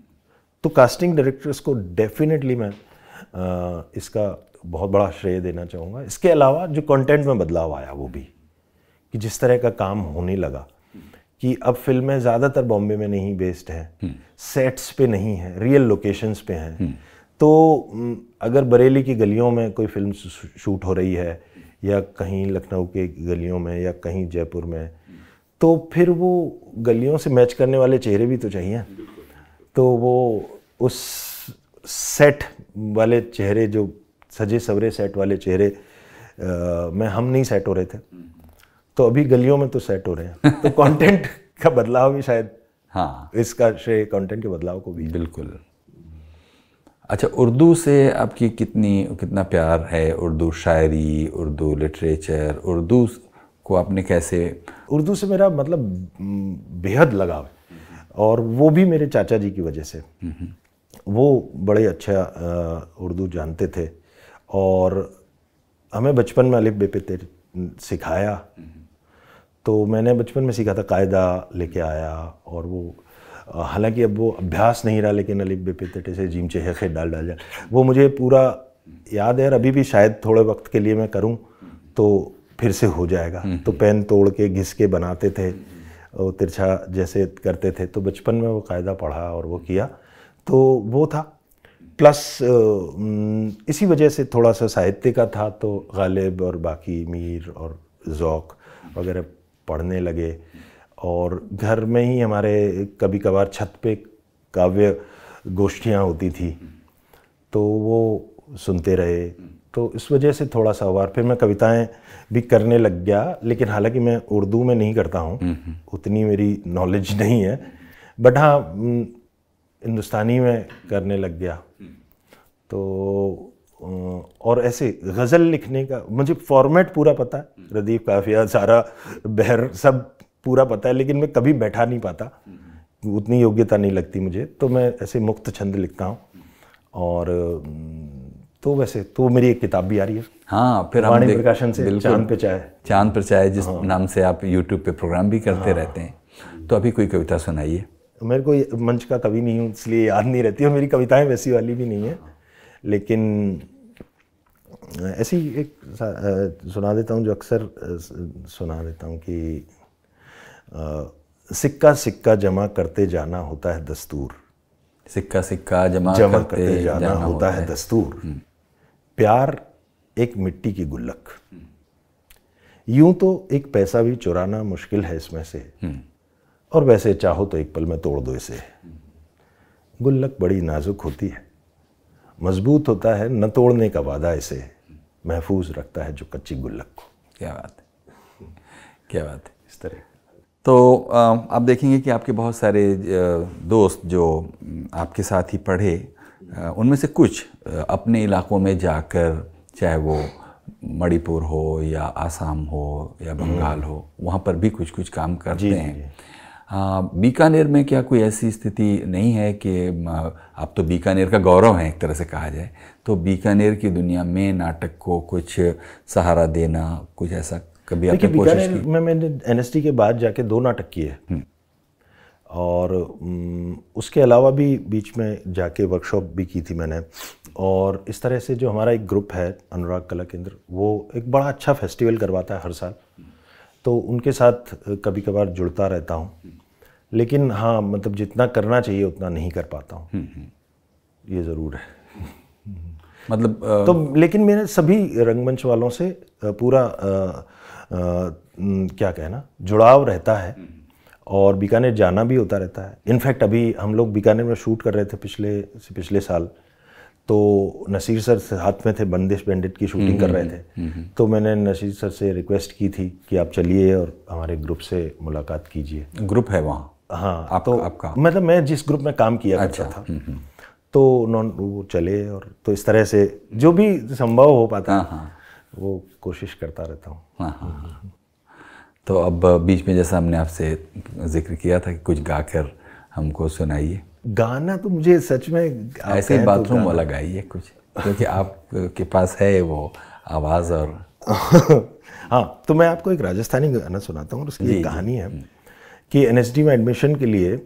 तो कास्टिंग डायरेक्टर्स को डेफिनेटली मैं इसका बहुत बड़ा श्रेय देना चाहूँगा इसके अलावा जो कंटेंट में बदलाव आया वो भी कि जिस तरह का काम होने लगा कि अब फिल्में ज़्यादातर बॉम्बे में नहीं बेस्ड हैं सेट्स हम्म। पे नहीं हैं रियल लोकेशंस पे हैं हम्म। तो अगर बरेली की गलियों में कोई फिल्म शूट हो रही है या कहीं लखनऊ के गलियों में या कहीं जयपुर में तो फिर वो गलियों से मैच करने वाले चेहरे भी तो चाहिए तो वो उस सेट वाले चेहरे जो सजे सवरे सेट वाले चेहरे आ, में हम नहीं सेट हो रहे थे हम्म। तो अभी गलियों में तो सेट हो रहे हैं तो कंटेंट का बदलाव भी शायद हाँ इसका श्रेय कंटेंट के बदलाव को भी बिल्कुल
अच्छा उर्दू से आपकी कितनी कितना प्यार है
उर्दू शायरी उर्दू लिटरेचर उर्दू को आपने कैसे उर्दू से मेरा मतलब बेहद लगाव है और वो भी मेरे चाचा जी की वजह से वो बड़े अच्छा उर्दू जानते थे और हमें बचपन में अलिफ बेपे सिखाया तो मैंने बचपन में सीखा था कायदा लेके आया और वो हालांकि अब वो अभ्यास नहीं रहा लेकिन अलिफ बेपे तेटे से जीम चेहे खे डाल डाल जा वो मुझे पूरा याद है और अभी भी शायद थोड़े वक्त के लिए मैं करूँ हम्म। तो फिर से हो जाएगा तो पेन तोड़ के घिस के बनाते थे हम्म। तिरछा जैसे करते थे तो बचपन में वो कायदा पढ़ा और वो किया तो वो था प्लस इसी वजह से थोड़ा सा साहित्य का था तो गालिब और बाकी मीर और ज़ौक वगैरह पढ़ने लगे और घर में ही हमारे कभी कभार छत पे काव्य गोष्ठियाँ होती थी तो वो सुनते रहे तो इस वजह से थोड़ा सा हुआ फिर मैं कविताएं भी करने लग गया लेकिन हालांकि मैं उर्दू में नहीं करता हूँ उतनी मेरी नॉलेज नहीं है बट हाँ हिंदुस्तानी में करने लग गया तो और ऐसे गज़ल लिखने का मुझे फॉर्मेट पूरा पता है रदीफ काफिया सारा बहर सब पूरा पता है लेकिन मैं कभी बैठा नहीं पाता उतनी योग्यता नहीं लगती मुझे तो मैं ऐसे मुक्त छंद लिखता हूँ और तो वैसे तो मेरी एक किताब भी आ रही है हाँ फिर हम प्रकाशन से चांद पे चाय
चांद पर चाय जिस हाँ। नाम से आप यूट्यूब पे प्रोग्राम भी करते हाँ। रहते हैं तो अभी कोई कविता सुनाइए
मेरे को मंच का कवि नहीं हूँ इसलिए याद नहीं रहती और मेरी कविताएं वैसी वाली भी नहीं है लेकिन ऐसी एक सुना देता हूँ जो अक्सर सुना देता हूँ कि सिक्का सिक्का जमा करते जाना होता है दस्तूर सिक्का सिक्का जमा, जमा करते, करते जाना, जाना होता, होता है, है। दस्तूर हम्म। प्यार एक मिट्टी की गुल्लक यूं तो एक पैसा भी चुराना मुश्किल है इसमें से हम्म। और वैसे चाहो तो एक पल में तोड़ दो इसे गुल्लक बड़ी नाजुक होती है मजबूत होता है न तोड़ने का वादा इसे महफूज रखता है जो कच्ची गुल्लक को क्या बात है क्या बात है इस तरह
तो आप देखेंगे कि आपके बहुत सारे दोस्त जो आपके साथ ही पढ़े उनमें से कुछ अपने इलाकों में जाकर चाहे वो मणिपुर हो या आसाम हो या हम्म। बंगाल हो वहाँ पर भी कुछ कुछ काम करते जी, हैं बीकानेर में क्या कोई ऐसी स्थिति नहीं है कि आप तो बीकानेर का गौरव हैं एक तरह से कहा जाए तो बीकानेर की दुनिया में नाटक
को कुछ सहारा देना कुछ ऐसा कभी आपने कोशिश की? मैं मैंने एनएसटी के बाद जाके दो नाटक किए हम्म। और उसके अलावा भी बीच में जाके वर्कशॉप भी की थी मैंने और इस तरह से जो हमारा एक ग्रुप है अनुराग कला केंद्र वो एक बड़ा अच्छा फेस्टिवल करवाता है हर साल तो उनके साथ कभी कभार जुड़ता रहता हूँ लेकिन हाँ मतलब जितना करना चाहिए उतना नहीं कर पाता हूँ हम्म, हम्म। ये ज़रूर है मतलब आ... तो लेकिन मेरे सभी रंगमंच वालों से पूरा आ, आ, क्या कहना जुड़ाव रहता है हम्म, और बीकानेर जाना भी होता रहता है इनफैक्ट अभी हम लोग बीकानेर में शूट कर रहे थे पिछले पिछले साल तो नसीर सर हाथ में थे बंदिश बैंडेड की शूटिंग कर रहे हम्म, थे हम्म, हम्म। तो मैंने नसीर सर से रिक्वेस्ट की थी कि आप चलिए और हमारे ग्रुप से मुलाकात कीजिए ग्रुप है वहाँ हाँ आप, तो आपका मतलब मैं जिस ग्रुप में काम किया अच्छा, करता था तो उन्होंने वो चले और तो इस तरह से जो भी संभव हो पाता हाँ, हाँ। वो कोशिश करता रहता हूँ
हाँ, तो अब बीच में जैसा हमने आपसे जिक्र किया था कि कुछ गाकर हमको सुनाइए गाना तो मुझे
सच में ऐसे ही तो बाथरूम वाला गाइए कुछ क्योंकि आपके पास है वो आवाज़ और हाँ तो मैं आपको एक राजस्थानी गाना सुनाता हूँ उसकी एक कहानी है हम्म। कि एन में एडमिशन के लिए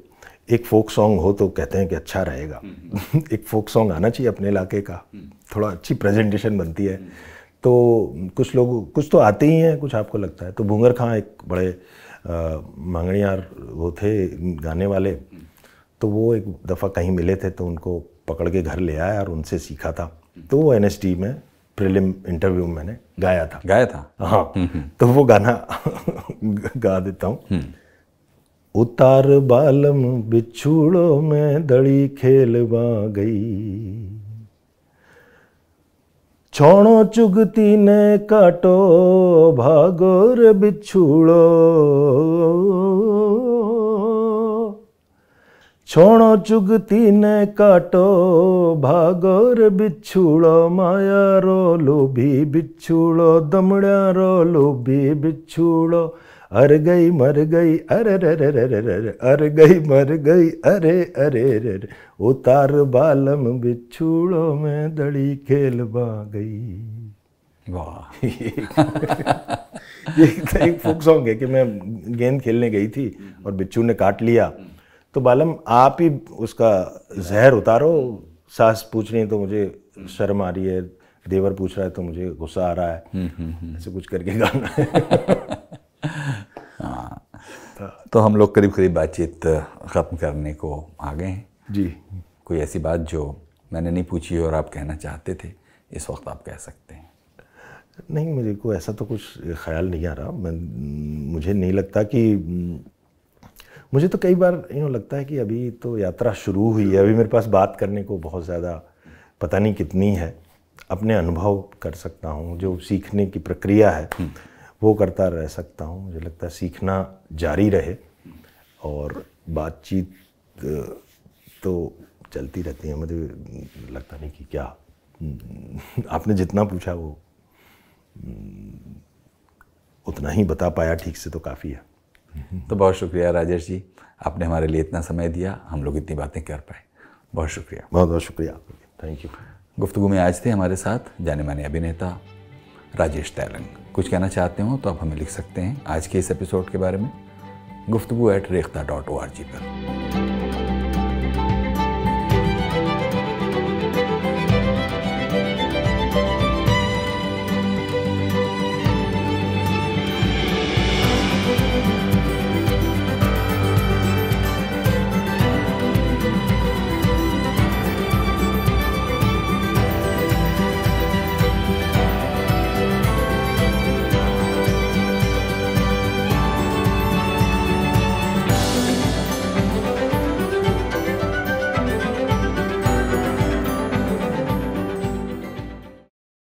एक फोक सॉन्ग हो तो कहते हैं कि अच्छा रहेगा हम्म। एक फोक सॉन्ग आना चाहिए अपने इलाके का हम्म। थोड़ा अच्छी प्रेजेंटेशन बनती है तो कुछ लोग कुछ तो आते ही हैं कुछ आपको लगता है तो भूंगर खां एक बड़े मांगणियार वो थे गाने वाले तो वो एक दफ़ा कहीं मिले थे तो उनको पकड़ के घर ले आया और उनसे सीखा था तो वो एन में प्रिलिम इंटरव्यू में मैंने गाया था गाया था हाँ हम्म, हम्म। तो वो गाना गा देता हूँ
हम्म।
उतार बालम बिछूड़ो में दड़ी खेलवा गई छाणो चुगती ने काटो भागो रे बिछुड़ो छोड़ो चुगती ने काटो भागो रे मायारो माया रो लोभी बिछुड़ो दमड़ा रो लोभी बिछुड़ो अर गई मर गई अरे रे रे अर गई मर गई अरे अरे अरे उतार बालम बिछूड़ो में दड़ी खेल बा गई वाह ये तो एक फोक सॉन्ग है कि मैं गेंद खेलने गई थी और बिच्छू ने काट लिया तो बालम आप ही उसका जहर उतारो सास पूछ रही है तो मुझे शर्म आ रही है देवर पूछ रहा है तो मुझे गुस्सा आ रहा है हम्म, हम्म, हम्म। ऐसे कुछ करके गाना
तो हम लोग करीब करीब बातचीत ख़त्म करने को आ गए हैं जी कोई ऐसी बात जो मैंने नहीं पूछी और आप कहना चाहते थे इस वक्त आप कह सकते हैं
नहीं मेरे को ऐसा तो कुछ ख्याल नहीं आ रहा मैं मुझे नहीं लगता कि मुझे तो कई बार यूँ लगता है कि अभी तो यात्रा शुरू हुई है अभी मेरे पास बात करने को बहुत ज़्यादा पता नहीं कितनी है अपने अनुभव कर सकता हूँ जो सीखने की प्रक्रिया है हम्म। वो करता रह सकता हूँ मुझे लगता है सीखना जारी रहे और बातचीत तो चलती रहती है मुझे लगता नहीं कि क्या हम्म, आपने जितना पूछा वो हम्म, उतना ही बता पाया ठीक से तो काफ़ी है
तो बहुत शुक्रिया राजेश जी आपने हमारे लिए इतना समय दिया हम लोग इतनी बातें कर पाए बहुत शुक्रिया बहुत बहुत शुक्रिया आपके थैंक यू गुफ्तु में आज थे हमारे साथ जाने माने अभिनेता राजेश तैलंग कुछ कहना चाहते हो तो आप हमें लिख सकते हैं आज के इस एपिसोड के बारे में गुफ्तु at Rekhta dot O R G पर